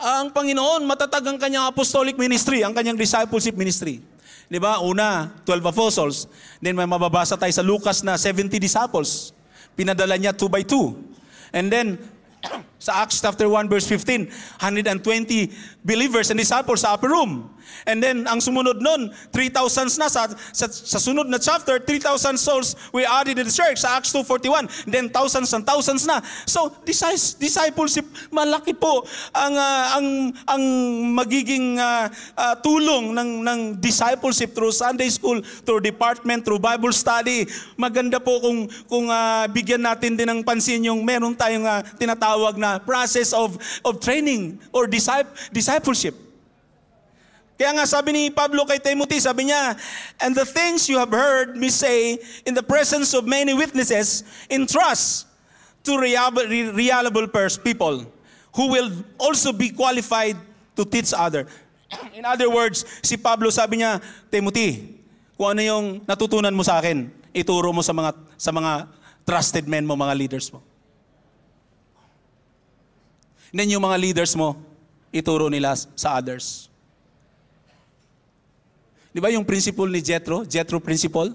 Ang Panginoon, matatag ang kanyang apostolic ministry, ang kanyang discipleship ministry. Di ba? Una, 12 apostles. Then may mababasa tayo sa Lucas na 70 disciples. Pinadala niya 2 by 2. And then, sa Acts chapter 1 verse 15, 120 believers and disciples sa upper room. And then, ang sumunod nun, 3,000 na sa, sa, sa sunod na chapter, 3,000 souls we added in the church sa Acts 2.41. Then, thousands and thousands na. So, discipleship, malaki po ang, uh, ang, ang magiging uh, uh, tulong ng, ng discipleship through Sunday school, through department, through Bible study. Maganda po kung, kung uh, bigyan natin din ng pansin yung meron tayong uh, tinatawag na process of, of training or discipleship kaya nga sabi ni Pablo kay Timothy, sabi niya, And the things you have heard me say in the presence of many witnesses, entrust to reliable people who will also be qualified to teach other. In other words, si Pablo sabi niya, Timothy, kung ano yung natutunan mo sa akin, ituro mo sa mga, sa mga trusted men mo, mga leaders mo. And then yung mga leaders mo, ituro nila sa others. Di ba yung principle ni Jethro? Jethro principle?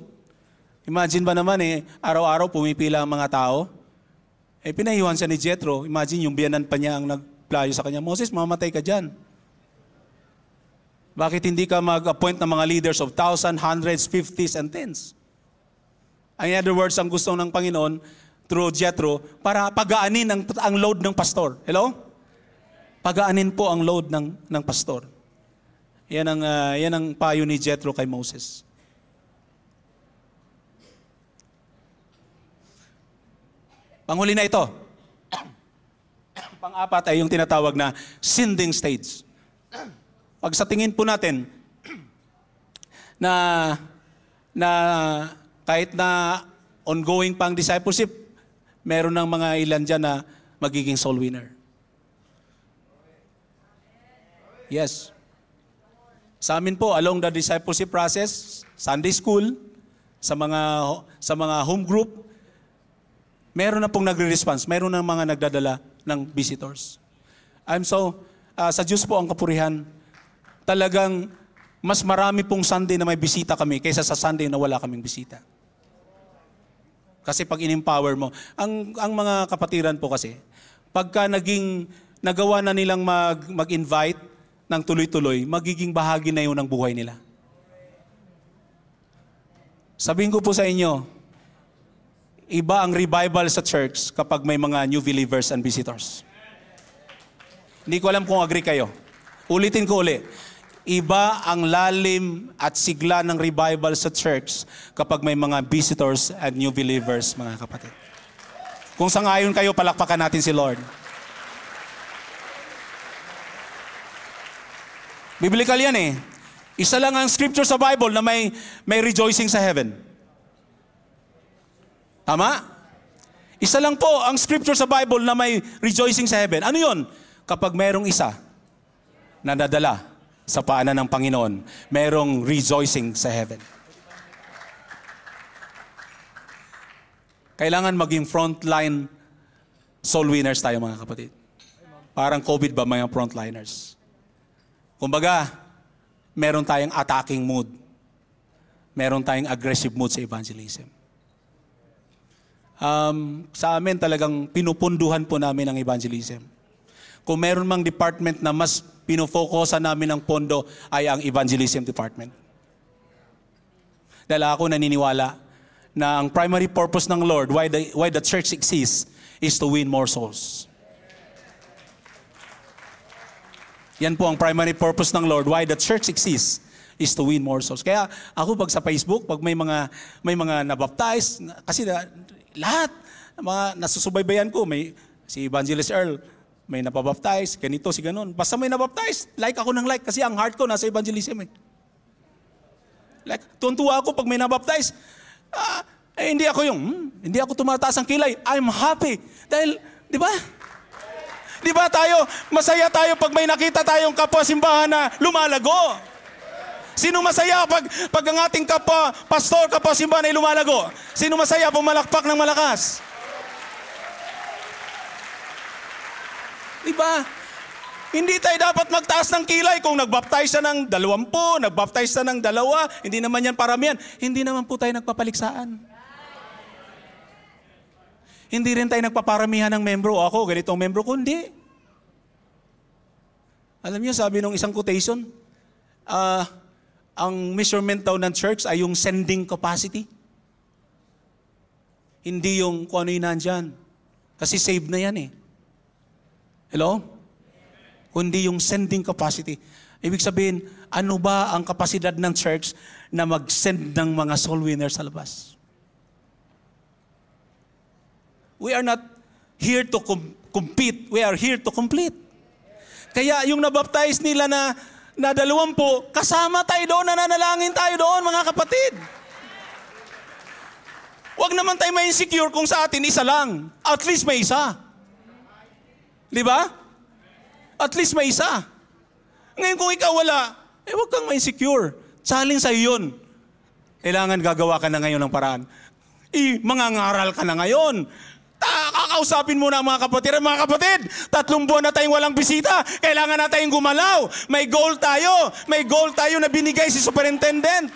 Imagine ba naman eh, araw-araw pumipila ang mga tao. Eh, pinaiwan siya ni Jethro. Imagine yung biyanan pa niya ang nagplayo sa kanya. Moses, mamatay ka dyan. Bakit hindi ka mag-appoint ng mga leaders of thousand, hundreds, fifties, and tens? In other words, ang gusto ng Panginoon, through Jethro, para pagaanin ang, ang load ng pastor. Hello? Pagaanin po ang load ng, ng pastor. Yan ang, uh, yan ang payo ni Jethro kay Moses. Panghuli na ito. Pang-apat ay yung tinatawag na sending stage. Pag sa tingin po natin na na kahit na ongoing pang discipleship, meron ng mga ilan dyan na magiging soul winner. Yes. Sa amin po, along the discipleship process, Sunday school, sa mga, sa mga home group, meron na pong nagre-response. Meron na mga nagdadala ng visitors. I'm so, uh, sa Diyos po ang kapurihan, talagang mas marami pong Sunday na may bisita kami kaysa sa Sunday na wala kaming bisita. Kasi pag in-empower mo, ang, ang mga kapatiran po kasi, pagka naging, nagawa na nilang mag, mag-invite ng tuloy-tuloy, magiging bahagi na yun ng buhay nila. Sabihin ko po sa inyo, iba ang revival sa church kapag may mga new believers and visitors. Hindi ko alam kung agree kayo. Ulitin ko ulit. Iba ang lalim at sigla ng revival sa church kapag may mga visitors and new believers, mga kapatid. Kung sangayon kayo, palakpakan natin si Lord. Biblical yan eh. Isa lang ang scripture sa Bible na may, may rejoicing sa heaven. Tama? Isa lang po ang scripture sa Bible na may rejoicing sa heaven. Ano yon? Kapag mayroong isa na nadala sa paanan ng Panginoon, merong rejoicing sa heaven. Kailangan maging frontline soul winners tayo mga kapatid. Parang COVID ba mga frontliners? Kumbaga, meron tayong attacking mood. Meron tayong aggressive mood sa evangelism. Um, sa amin talagang pinupunduhan po namin ang evangelism. Kung meron mang department na mas pinufokusan namin ang pondo ay ang evangelism department. Dahil ako naniniwala na ang primary purpose ng Lord, why the, why the church exists, is to win more souls. Yan po ang primary purpose ng Lord why the church exists is to win more souls. Kaya ako pag sa Facebook, pag may mga may mga nabaptize, kasi na, lahat mga nasusubaybayan ko, may si Evangelist Earl, may napabaptize, ganito si ganun. Basta may nabaptize, like ako ng like kasi ang heart ko nasa evangelism eh. Like, tuntua ako pag may nabaptize. Ah, eh, hindi ako yung, hmm, hindi ako tumataas ang kilay. I'm happy. Dahil, di ba? Di ba tayo, masaya tayo pag may nakita tayong kapwa simbahan na lumalago. Sino masaya pag, pag ang ating kapwa, pastor, kapwa simbahan ay lumalago? Sino masaya pumalakpak ng malakas? Di ba? Hindi tayo dapat magtaas ng kilay kung nagbaptize na ng dalawampu, nagbaptize na ng dalawa, hindi naman yan paramihan. Hindi naman po tayo nagpapaliksaan. Hindi rin tayo nagpaparamihan ng membro. Ako, ganitong membro ko. Hindi. Alam niyo, sabi nung isang quotation, uh, ang measurement daw ng church ay yung sending capacity. Hindi yung kung ano yung nandyan. Kasi save na yan eh. Hello? Kundi yung sending capacity. Ibig sabihin, ano ba ang kapasidad ng church na mag-send ng mga soul winners sa labas? We are not here to com- compete. We are here to complete. Kaya yung nabaptize nila na, na dalawampu, kasama tayo doon, nananalangin tayo doon, mga kapatid. Huwag naman tayo may insecure kung sa atin isa lang. At least may isa. Di ba? At least may isa. Ngayon kung ikaw wala, eh huwag kang may insecure. Challenge sa yun. Kailangan gagawa ka na ngayon ng paraan. Eh, mangangaral ka na ngayon ta- kakausapin muna ang mga kapatid. Ang mga kapatid, tatlong buwan na tayong walang bisita. Kailangan na tayong gumalaw. May goal tayo. May goal tayo na binigay si superintendent.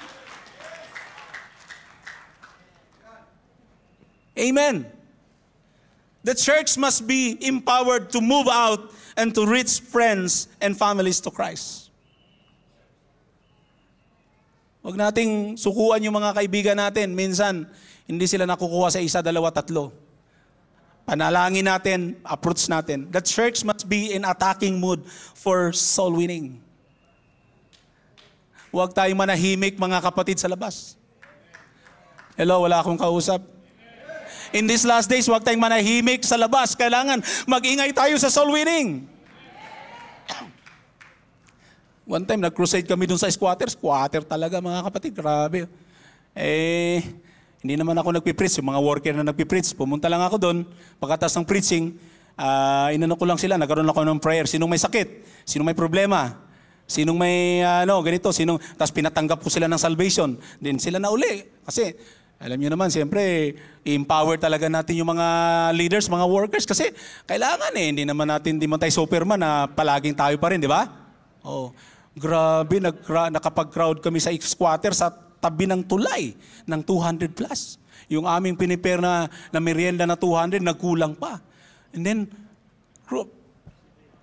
Amen. The church must be empowered to move out and to reach friends and families to Christ. Huwag nating sukuan yung mga kaibigan natin. Minsan, hindi sila nakukuha sa isa, dalawa, tatlo. Panalangin natin, approach natin. The church must be in attacking mood for soul winning. Huwag tayong manahimik mga kapatid sa labas. Hello, wala akong kausap. In these last days, huwag tayong manahimik sa labas. Kailangan mag-ingay tayo sa soul winning. One time, nag-crusade kami dun sa squatters. Squatter talaga mga kapatid, grabe. Eh, hindi naman ako nagpipreach. Yung mga worker na nagpipreach, pumunta lang ako doon. Pagkatas ng preaching, uh, inano ko lang sila. Nagkaroon ako ng prayer. Sinong may sakit? Sinong may problema? Sinong may ah, ano, ganito? Sinong... Tapos pinatanggap ko sila ng salvation. din sila na uli. Kasi alam niyo naman, siyempre, empower talaga natin yung mga leaders, mga workers. Kasi kailangan eh, hindi naman natin, hindi man tayo superman na palaging tayo pa rin, di ba? Oh, grabe, nag nakapag-crowd kami sa X-Quarter, sa tabi ng tulay ng 200 plus. Yung aming piniper na, na merienda na 200, nagkulang pa. And then,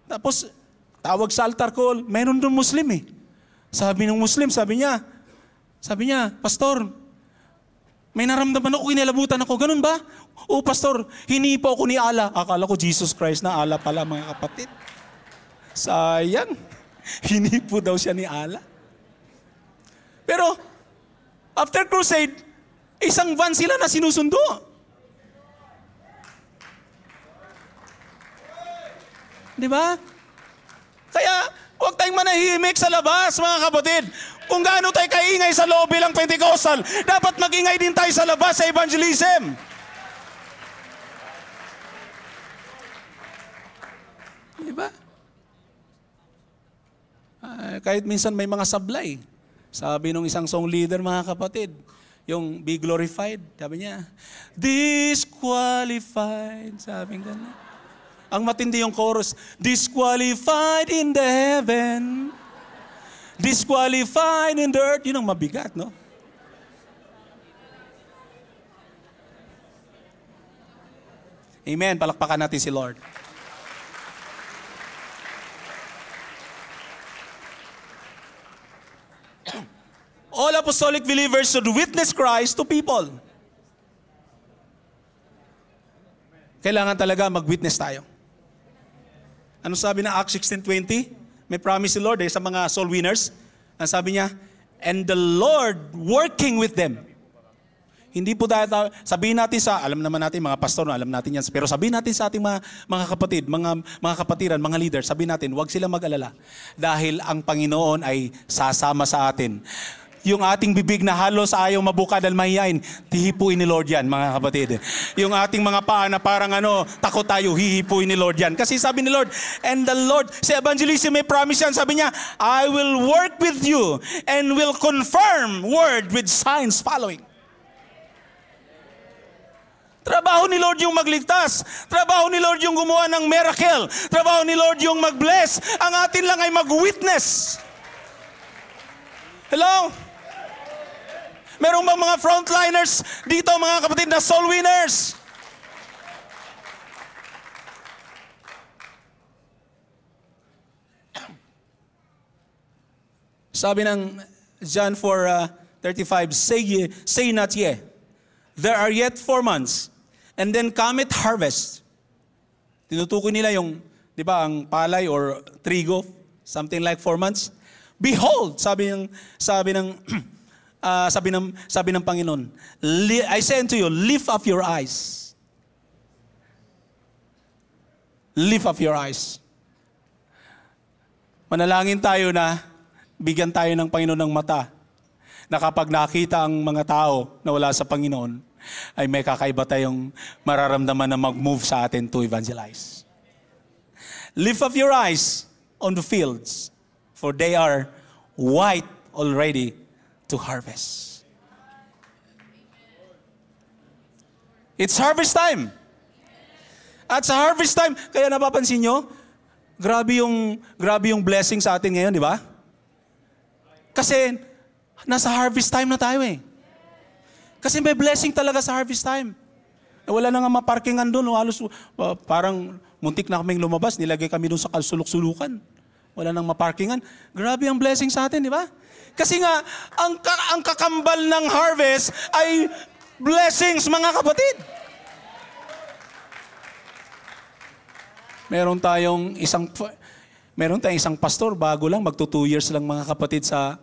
tapos, tawag sa altar call, meron doon Muslim eh. Sabi ng Muslim, sabi niya, sabi niya, Pastor, may naramdaman ako, kinilabutan ako. Ganun ba? O pastor, hinipo ako ni Ala. Akala ko Jesus Christ na Ala pala mga kapatid. Sayang. Hinipo daw siya ni Ala. Pero After crusade, isang van sila na sinusundo. Di ba? Kaya, huwag tayong manahimik sa labas, mga kapatid. Kung gaano tayo kaingay sa loob bilang Pentecostal, dapat magingay din tayo sa labas sa evangelism. Di ba? Uh, kahit minsan may mga sablay. Sabi nung isang song leader, mga kapatid, yung be glorified, sabi niya, disqualified, sabi nga Ang matindi yung chorus, disqualified in the heaven, disqualified in the earth. Yun ang mabigat, no? Amen. Palakpakan natin si Lord. all apostolic believers should witness Christ to people. Kailangan talaga mag-witness tayo. Ano sabi na Acts 16.20? May promise si Lord eh, sa mga soul winners. Ang sabi niya, and the Lord working with them. Hindi po tayo, tayo, sabihin natin sa, alam naman natin mga pastor, alam natin yan. Pero sabihin natin sa ating mga, mga kapatid, mga, mga kapatiran, mga leader, sabihin natin, huwag silang mag-alala. Dahil ang Panginoon ay sasama sa atin. Yung ating bibig na halos ayaw mabuka dahil mahihain, tihipuin ni Lord yan, mga kapatid. Yung ating mga paa na parang ano, takot tayo, hihipuin ni Lord yan. Kasi sabi ni Lord, and the Lord, si Evangelism may promise yan, sabi niya, I will work with you and will confirm word with signs following. Trabaho ni Lord yung magligtas. Trabaho ni Lord yung gumawa ng miracle. Trabaho ni Lord yung mag-bless. Ang atin lang ay mag-witness. Hello? Meron bang mga frontliners dito mga kapatid na soul winners? Sabi ng John 4, uh, 35, say, ye, say not ye, there are yet four months, and then cometh harvest. Tinutukoy nila yung, di ba, ang palay or trigo, something like four months. Behold, sabi ng, sabi ng uh, sabi, ng, sabi ng Panginoon, I say unto you, lift up your eyes. Lift up your eyes. Manalangin tayo na bigyan tayo ng Panginoon ng mata na kapag nakita ang mga tao na wala sa Panginoon, ay may kakaiba tayong mararamdaman na mag-move sa atin to evangelize. Lift up your eyes on the fields, for they are white already to harvest. It's harvest time. At sa harvest time, kaya napapansin nyo, grabe yung, grabe yung blessing sa atin ngayon, di ba? Kasi nasa harvest time na tayo eh. Kasi may blessing talaga sa harvest time. Wala na nga maparkingan doon. Halos uh, parang muntik na kaming lumabas, nilagay kami doon sa kalsulok sulukan Wala nang maparkingan. Grabe ang blessing sa atin, di ba? Kasi nga, ang, ang kakambal ng harvest ay blessings, mga kapatid. Meron tayong isang meron tayong isang pastor bago lang magto 2 years lang mga kapatid sa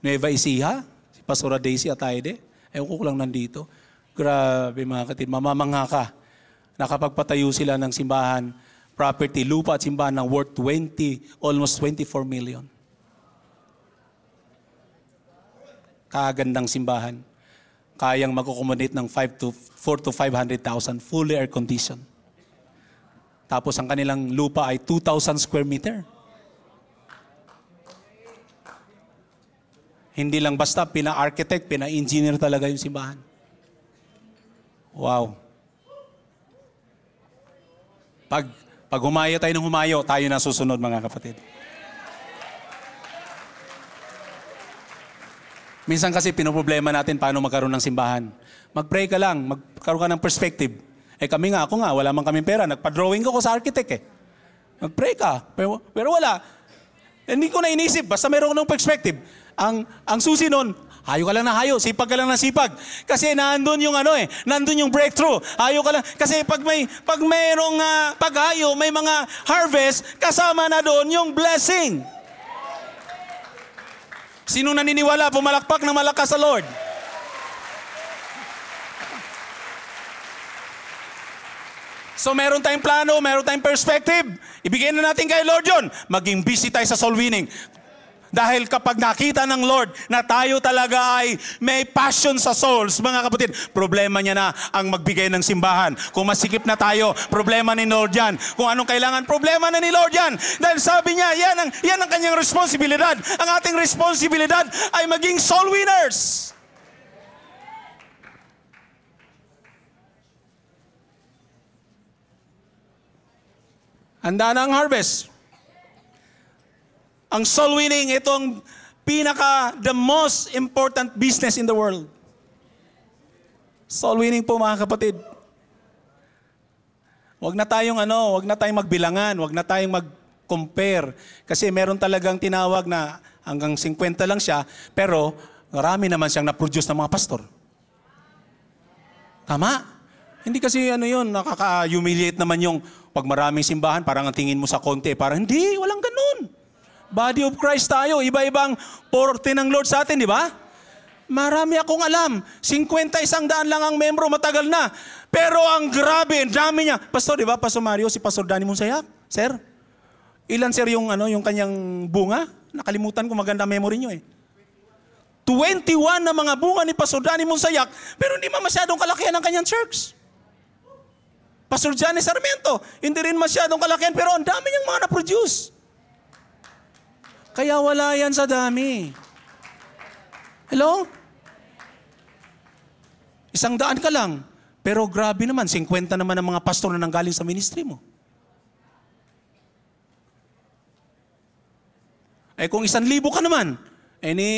Nueva Ecija, si Pastora Daisy Ataide. Ay ko lang nandito. Grabe mga kapatid, mamamangha ka. Nakapagpatayo sila ng simbahan, property, lupa at simbahan na worth 20, almost 24 million. kagandang simbahan. Kayang mag-accommodate ng 5 to 4 to 500,000 fully air condition. Tapos ang kanilang lupa ay 2,000 square meter. Hindi lang basta pina-architect, pina-engineer talaga yung simbahan. Wow. Pag, pag humayo tayo ng humayo, tayo na susunod mga kapatid. Minsan kasi pinoproblema natin paano magkaroon ng simbahan. Mag-pray ka lang, magkaroon ka ng perspective. Eh kami nga, ako nga, wala man kaming pera. Nagpa-drawing ako sa architect eh. Mag-pray ka. Pero, pero wala. Hindi ko na inisip, basta mayroon ko ng perspective. Ang, ang susi nun, hayo ka lang na hayo, sipag ka lang na sipag. Kasi nandun yung ano eh, nandun yung breakthrough. Hayo ka lang. Kasi pag may, pag mayroong uh, ah, paghayo, may mga harvest, kasama na doon yung blessing. Sino naniniwala? Pumalakpak ng malakas sa Lord. So meron tayong plano, meron tayong perspective. Ibigay na natin kay Lord yon. Maging busy tayo sa soul winning. Dahil kapag nakita ng Lord na tayo talaga ay may passion sa souls, mga kapatid, problema niya na ang magbigay ng simbahan. Kung masikip na tayo, problema ni Lord yan. Kung anong kailangan, problema na ni Lord yan. Dahil sabi niya, yan ang, yan ang kanyang responsibilidad. Ang ating responsibilidad ay maging soul winners. Handa na ang harvest. Ang soul winning, itong pinaka, the most important business in the world. Soul winning po mga kapatid. Huwag na tayong ano, huwag na tayong magbilangan, huwag na tayong mag-compare. Kasi meron talagang tinawag na hanggang 50 lang siya, pero marami naman siyang na-produce ng mga pastor. Tama? Hindi kasi ano yun, nakaka-humiliate naman yung pag maraming simbahan, parang ang tingin mo sa konti, parang hindi, walang ganun. Body of Christ tayo. Iba-ibang porte ng Lord sa atin, di ba? Marami akong alam. 51 daan lang ang membro, matagal na. Pero ang grabe, ang dami niya. Pastor, di ba? Pastor Mario, si Pastor Danny Monsayak. Sir, ilan sir yung, ano, yung kanyang bunga? Nakalimutan ko, maganda memory niyo eh. 21 na mga bunga ni Pastor Danny Monsayak, pero hindi man masyadong kalakihan ng kanyang church. Pastor Johnny Sarmiento, hindi rin masyadong kalakihan, pero ang dami niyang mga na-produce. Kaya wala yan sa dami. Hello? Isang daan ka lang. Pero grabe naman, 50 naman ang mga pastor na nanggaling sa ministry mo. Eh kung isang libo ka naman, eh ni,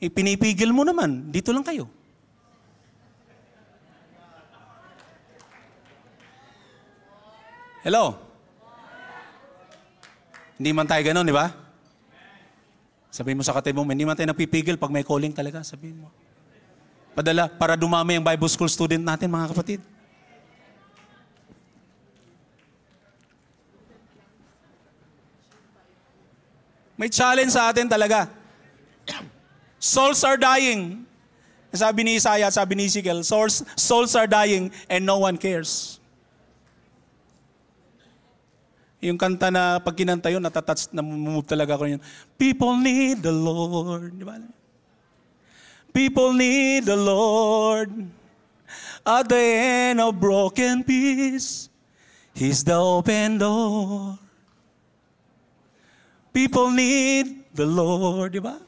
ipinipigil mo naman, dito lang kayo. Hello? Hindi man tayo ganun, di ba? Sabihin mo sa katabi mo, hindi man tayo napipigil pag may calling talaga. Sabihin mo. Padala para dumami ang Bible School student natin, mga kapatid. May challenge sa atin talaga. Souls are dying. Sabi ni Isaiah, sabi ni Ezekiel, souls, souls are dying and no one cares. Yung kanta na pag kinanta yun, natatouch, namumove talaga ako yun. People need the Lord. Di ba? People need the Lord. At the end of broken peace, He's the open door. People need the Lord. Di ba?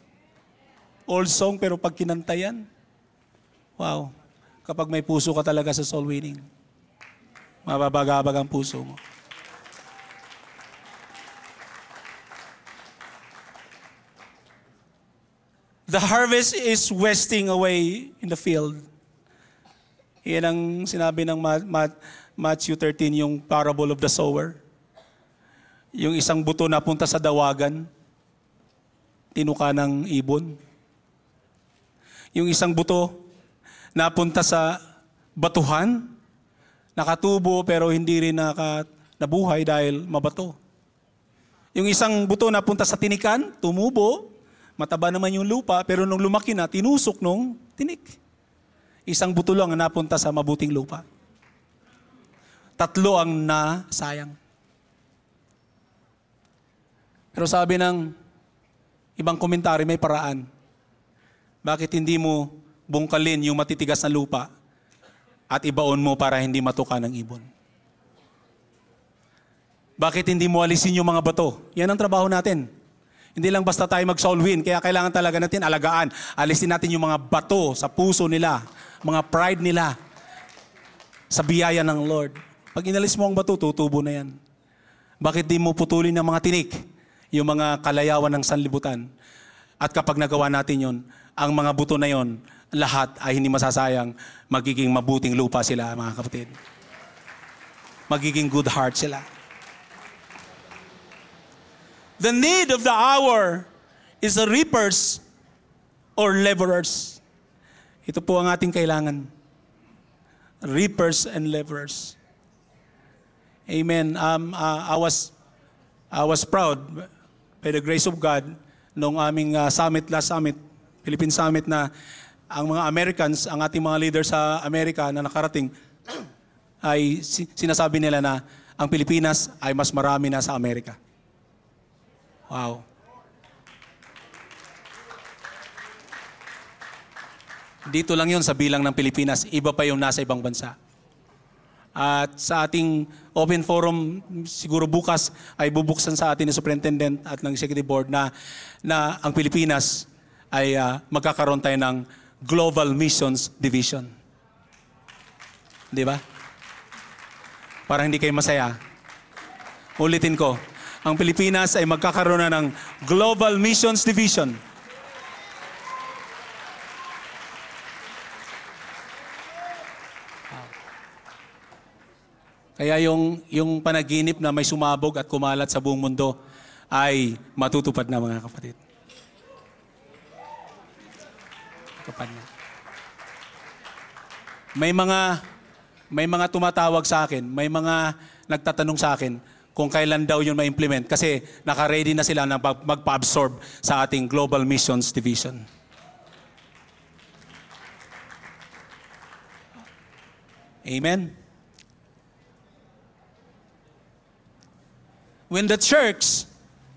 Old song, pero pag kinanta yan, wow, kapag may puso ka talaga sa soul winning, mababagabag ang puso mo. The harvest is wasting away in the field. Iyan ang sinabi ng Matthew 13, yung parable of the sower. Yung isang buto na punta sa dawagan, tinuka ng ibon. Yung isang buto na napunta sa batuhan, nakatubo pero hindi rin naka, nabuhay dahil mabato. Yung isang buto na napunta sa tinikan, tumubo, Mataba naman yung lupa, pero nung lumaki na, tinusok nung tinik. Isang buto lang ang napunta sa mabuting lupa. Tatlo ang nasayang. Pero sabi ng ibang komentary, may paraan. Bakit hindi mo bungkalin yung matitigas na lupa at ibaon mo para hindi matuka ng ibon? Bakit hindi mo alisin yung mga bato? Yan ang trabaho natin. Hindi lang basta tayo mag solve win. Kaya kailangan talaga natin alagaan. Alisin natin yung mga bato sa puso nila, mga pride nila sa biyaya ng Lord. Pag inalis mo ang bato, tutubo na yan. Bakit di mo putulin ng mga tinik? Yung mga kalayawan ng sanlibutan. At kapag nagawa natin yon, ang mga buto na yon, lahat ay hindi masasayang magiging mabuting lupa sila, mga kapatid. Magiging good heart sila. The need of the hour is a reapers or laborers. Ito po ang ating kailangan. Reapers and laborers. Amen. Um, uh, I, was, I was proud by the grace of God noong aming uh, summit, last summit, Philippine summit na ang mga Americans, ang ating mga leaders sa Amerika na nakarating, ay sinasabi nila na ang Pilipinas ay mas marami na sa Amerika. Wow. Dito lang yon sa bilang ng Pilipinas. Iba pa yung nasa ibang bansa. At sa ating open forum, siguro bukas ay bubuksan sa atin ng Superintendent at ng Executive Board na, na ang Pilipinas ay uh, magkakaroon tayo ng Global Missions Division. Di ba? Parang hindi kayo masaya. Ulitin ko, ang Pilipinas ay magkakaroon na ng Global Missions Division. Kaya yung, yung panaginip na may sumabog at kumalat sa buong mundo ay matutupad na mga kapatid. Matupad na. May mga, may mga tumatawag sa akin, may mga nagtatanong sa akin, kung kailan daw yun ma-implement kasi naka-ready na sila na magpa-absorb sa ating Global Missions Division. Amen? When the church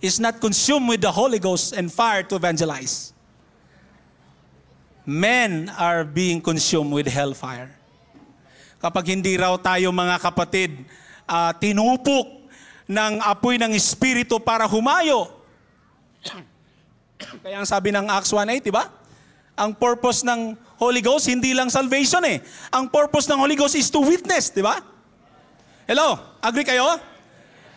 is not consumed with the Holy Ghost and fire to evangelize, men are being consumed with hellfire. Kapag hindi raw tayo mga kapatid, uh, tinupok ng apoy ng Espiritu para humayo. Kaya ang sabi ng Acts 1.8, di ba? Ang purpose ng Holy Ghost, hindi lang salvation eh. Ang purpose ng Holy Ghost is to witness, di ba? Hello, agree kayo?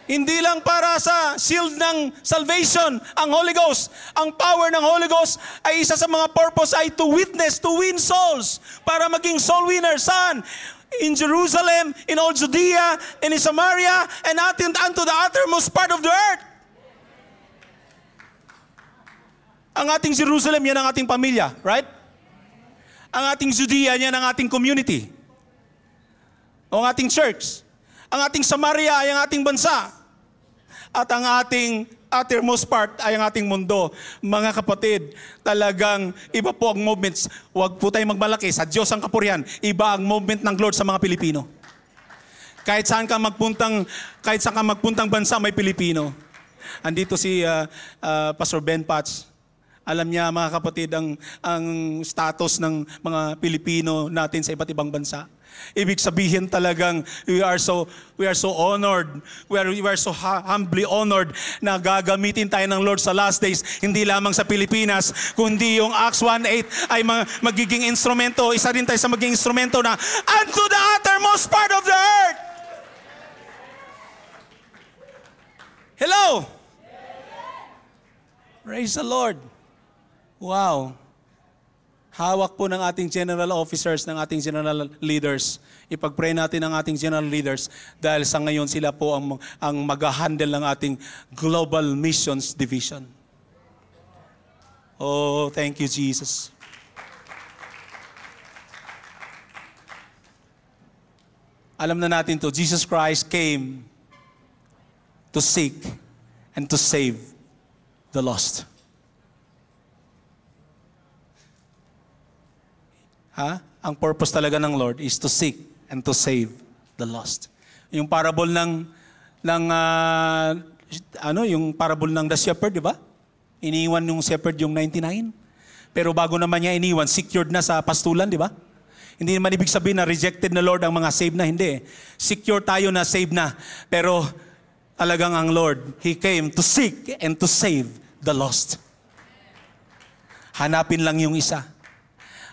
Hindi lang para sa shield ng salvation ang Holy Ghost. Ang power ng Holy Ghost ay isa sa mga purpose ay to witness, to win souls. Para maging soul winner. Saan? in Jerusalem, in all Judea, and in Samaria, and unto the uttermost part of the earth. Ang ating Jerusalem, yan ang ating pamilya, right? Ang ating Judea, yan ang ating community. O ang ating church. Ang ating Samaria ay ang ating bansa. At ang ating uttermost part ay ang ating mundo. Mga kapatid, talagang iba po ang movements. Huwag po tayong magmalaki. Sa Diyos ang kapurihan. Iba ang movement ng Lord sa mga Pilipino. Kahit saan ka magpuntang, kahit saan ka magpuntang bansa, may Pilipino. Andito si uh, uh, Pastor Ben Patch. Alam niya mga kapatid ang, ang status ng mga Pilipino natin sa iba't ibang bansa. Ibig sabihin talagang we are so we are so honored. We are we are so humbly honored na gagamitin tayo ng Lord sa last days hindi lamang sa Pilipinas kundi yung Acts 1:8 ay magiging instrumento. Isa rin tayo sa maging instrumento na unto the uttermost part of the earth. Hello. Praise the Lord. Wow hawak po ng ating general officers, ng ating general leaders. Ipag-pray natin ang ating general leaders dahil sa ngayon sila po ang, ang mag-handle ng ating Global Missions Division. Oh, thank you, Jesus. Alam na natin to, Jesus Christ came to seek and to save the lost. Ha? Ang purpose talaga ng Lord is to seek and to save the lost. Yung parable ng ng uh, ano, yung parable ng the shepherd, di ba? Iniwan yung shepherd yung 99. Pero bago naman niya iniwan, secured na sa pastulan, di ba? Hindi naman ibig sabihin na rejected na Lord ang mga save na, hindi. Secure tayo na save na. Pero talagang ang Lord, He came to seek and to save the lost. Hanapin lang yung isa.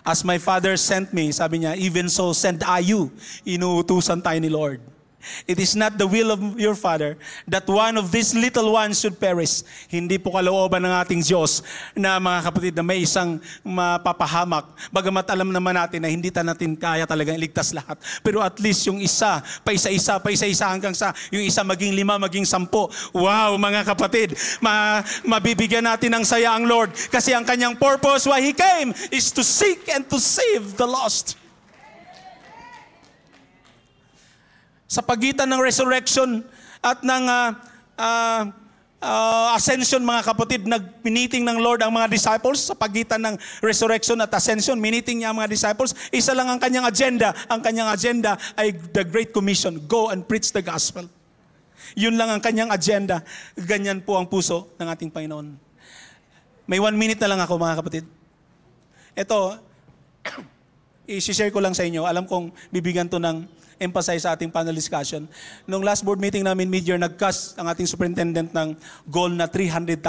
As my Father sent me, sabi niya, even so send I you. Inuutusan tayo ni Lord. It is not the will of your Father that one of these little ones should perish. Hindi po kalooban ng ating Diyos na mga kapatid na may isang mapapahamak. Bagamat alam naman natin na hindi ta natin kaya talagang iligtas lahat. Pero at least yung isa, pa isa-isa, pa isa-isa hanggang sa yung isa maging lima, maging sampo. Wow, mga kapatid, ma mabibigyan natin ng saya ang Lord kasi ang kanyang purpose why He came is to seek and to save the lost. sa pagitan ng resurrection at ng uh, uh, ascension mga kapatid, nagminiting ng Lord ang mga disciples sa pagitan ng resurrection at ascension. Miniting niya ang mga disciples. Isa lang ang kanyang agenda. Ang kanyang agenda ay the Great Commission. Go and preach the gospel. Yun lang ang kanyang agenda. Ganyan po ang puso ng ating Panginoon. May one minute na lang ako mga kapatid. Ito, i-share ko lang sa inyo. Alam kong bibigyan to ng emphasize sa ating panel discussion. Noong last board meeting namin mid-year, nag-cast ang ating superintendent ng goal na 300,000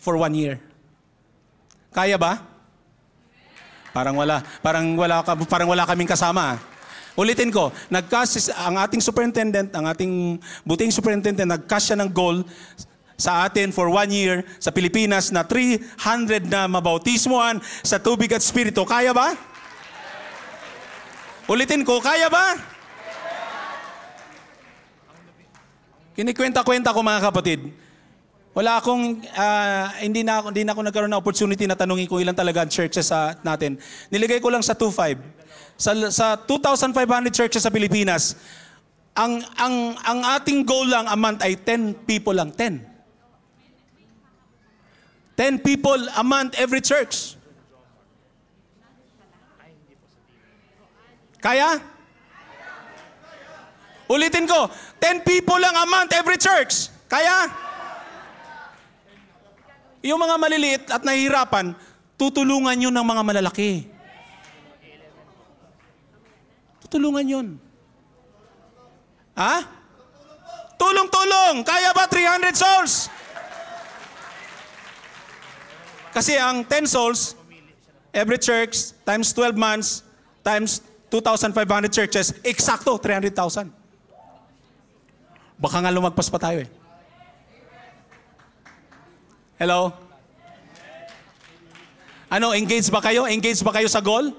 for one year. Kaya ba? Parang wala, parang wala, ka, parang wala kaming kasama. Ah. Ulitin ko, nag-cast ang ating superintendent, ang ating buting superintendent, nag-cast siya ng goal sa atin for one year sa Pilipinas na 300 na mabautismoan sa tubig at spirito. Kaya ba? Ulitin ko, kaya ba? Kinikwenta-kwenta ko mga kapatid. Wala akong, uh, hindi, na, hindi na ako nagkaroon ng opportunity na tanungin kung ilan talaga ang churches sa natin. Niligay ko lang sa 2.5. Sa, sa 2,500 churches sa Pilipinas, ang, ang, ang ating goal lang a month ay 10 people lang, 10. 10 people a month every church. Kaya? Ulitin ko, 10 people lang a month every church. Kaya? Yung mga maliliit at nahihirapan, tutulungan yun ng mga malalaki. Tutulungan yun. Ha? Tulong-tulong! Kaya ba 300 souls? Kasi ang 10 souls, every church, times 12 months, times 2,500 churches, eksakto 300,000. Baka nga lumagpas pa tayo eh. Hello? Ano, engage ba kayo? Engage ba kayo sa goal?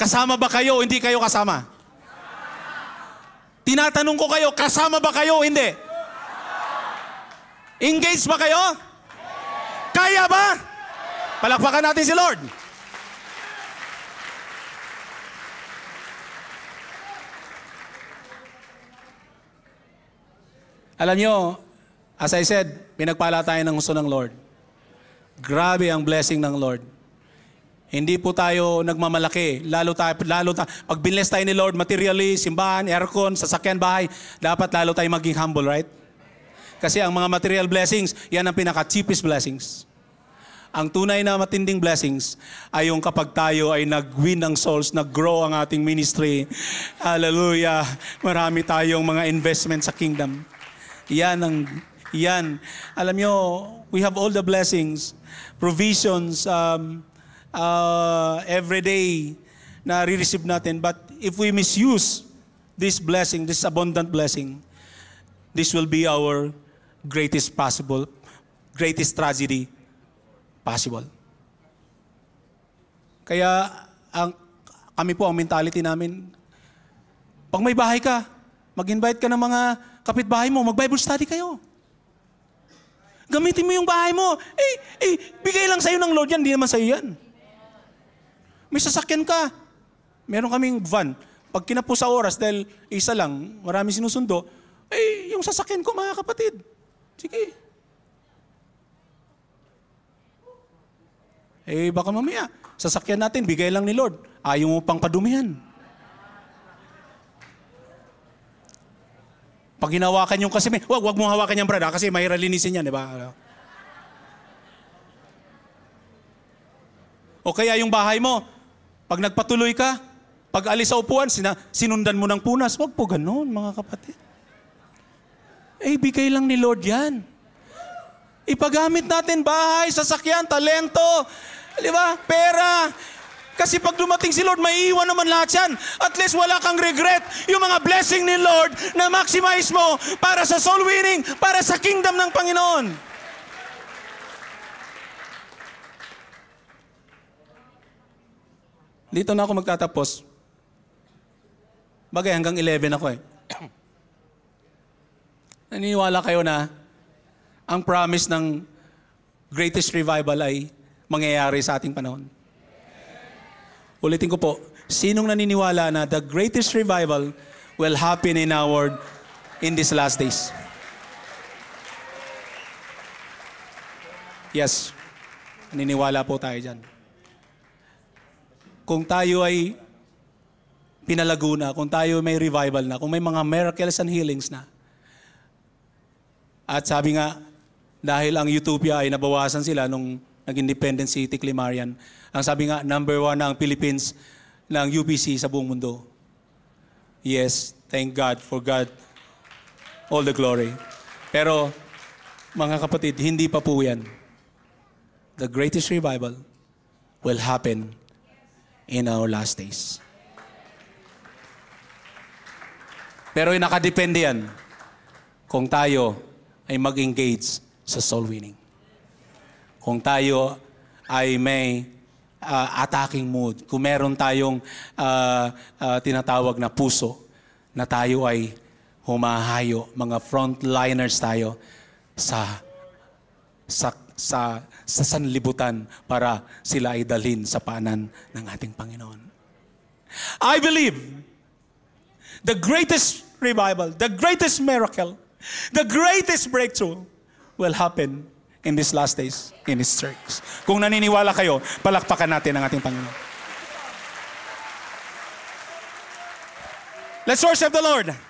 Kasama ba kayo? o Hindi kayo kasama. Tinatanong ko kayo, kasama ba kayo? o Hindi. Engage ba kayo? Kaya ba? Palakpakan natin si Lord. Alam nyo, as I said, pinagpala tayo ng gusto ng Lord. Grabe ang blessing ng Lord. Hindi po tayo nagmamalaki. Lalo tayo, lalo ta, pag binless tayo ni Lord, materially, simbahan, aircon, sasakyan, bahay, dapat lalo tayo maging humble, right? Kasi ang mga material blessings, yan ang pinaka-cheapest blessings. Ang tunay na matinding blessings ay yung kapag tayo ay nag-win ng souls, nag-grow ang ating ministry. Hallelujah! Marami tayong mga investment sa kingdom. Yan ang, yan. Alam nyo, we have all the blessings, provisions, um, uh, every day na re-receive natin. But if we misuse this blessing, this abundant blessing, this will be our greatest possible, greatest tragedy possible. Kaya ang, kami po, ang mentality namin, pag may bahay ka, mag-invite ka ng mga kapitbahay mo, mag-Bible study kayo. Gamitin mo yung bahay mo. Eh, eh, bigay lang sa'yo ng Lord yan, hindi naman sa'yo yan. May sasakyan ka. Meron kaming van. Pag kinapo sa oras, dahil isa lang, marami sinusundo, eh, yung sasakyan ko mga kapatid. Sige. Eh, baka mamaya, sasakyan natin, bigay lang ni Lord. Ayaw mo pang padumihan. Pag hinawakan yung kasimi, wag, wag mo hawakan yung brad, ha? kasi mahirap linisin yan, di ba? Ano? O kaya yung bahay mo, pag nagpatuloy ka, pag alis sa upuan, sina, sinundan mo ng punas. Wag po ganun, mga kapatid. Eh, ibigay lang ni Lord yan. Ipagamit natin bahay, sasakyan, talento, di ba? Pera. Kasi pag dumating si Lord, may iwan naman lahat yan. At least wala kang regret. Yung mga blessing ni Lord na maximize mo para sa soul winning, para sa kingdom ng Panginoon. Dito na ako magtatapos. Bagay, hanggang 11 ako eh. Naniniwala kayo na ang promise ng greatest revival ay mangyayari sa ating panahon. Ulitin ko po, sinong naniniwala na the greatest revival will happen in our in these last days? Yes. Naniniwala po tayo dyan. Kung tayo ay pinalago na, kung tayo may revival na, kung may mga miracles and healings na, at sabi nga, dahil ang Utopia ay nabawasan sila nung nag-independent si Tikli ang sabi nga, number one ang Philippines ng UPC sa buong mundo. Yes, thank God for God. All the glory. Pero, mga kapatid, hindi pa po yan. The greatest revival will happen in our last days. Pero nakadepende yan kung tayo ay mag-engage sa soul winning. Kung tayo ay may uh, attacking mood, kung meron tayong uh, uh, tinatawag na puso na tayo ay humahayo, mga frontliners tayo sa sa sa, sa sanlibutan para sila ay dalhin sa paanan ng ating Panginoon. I believe the greatest revival, the greatest miracle, the greatest breakthrough will happen in these last days in His church. Kung naniniwala kayo, palakpakan natin ang ating Panginoon. Let's worship the Lord.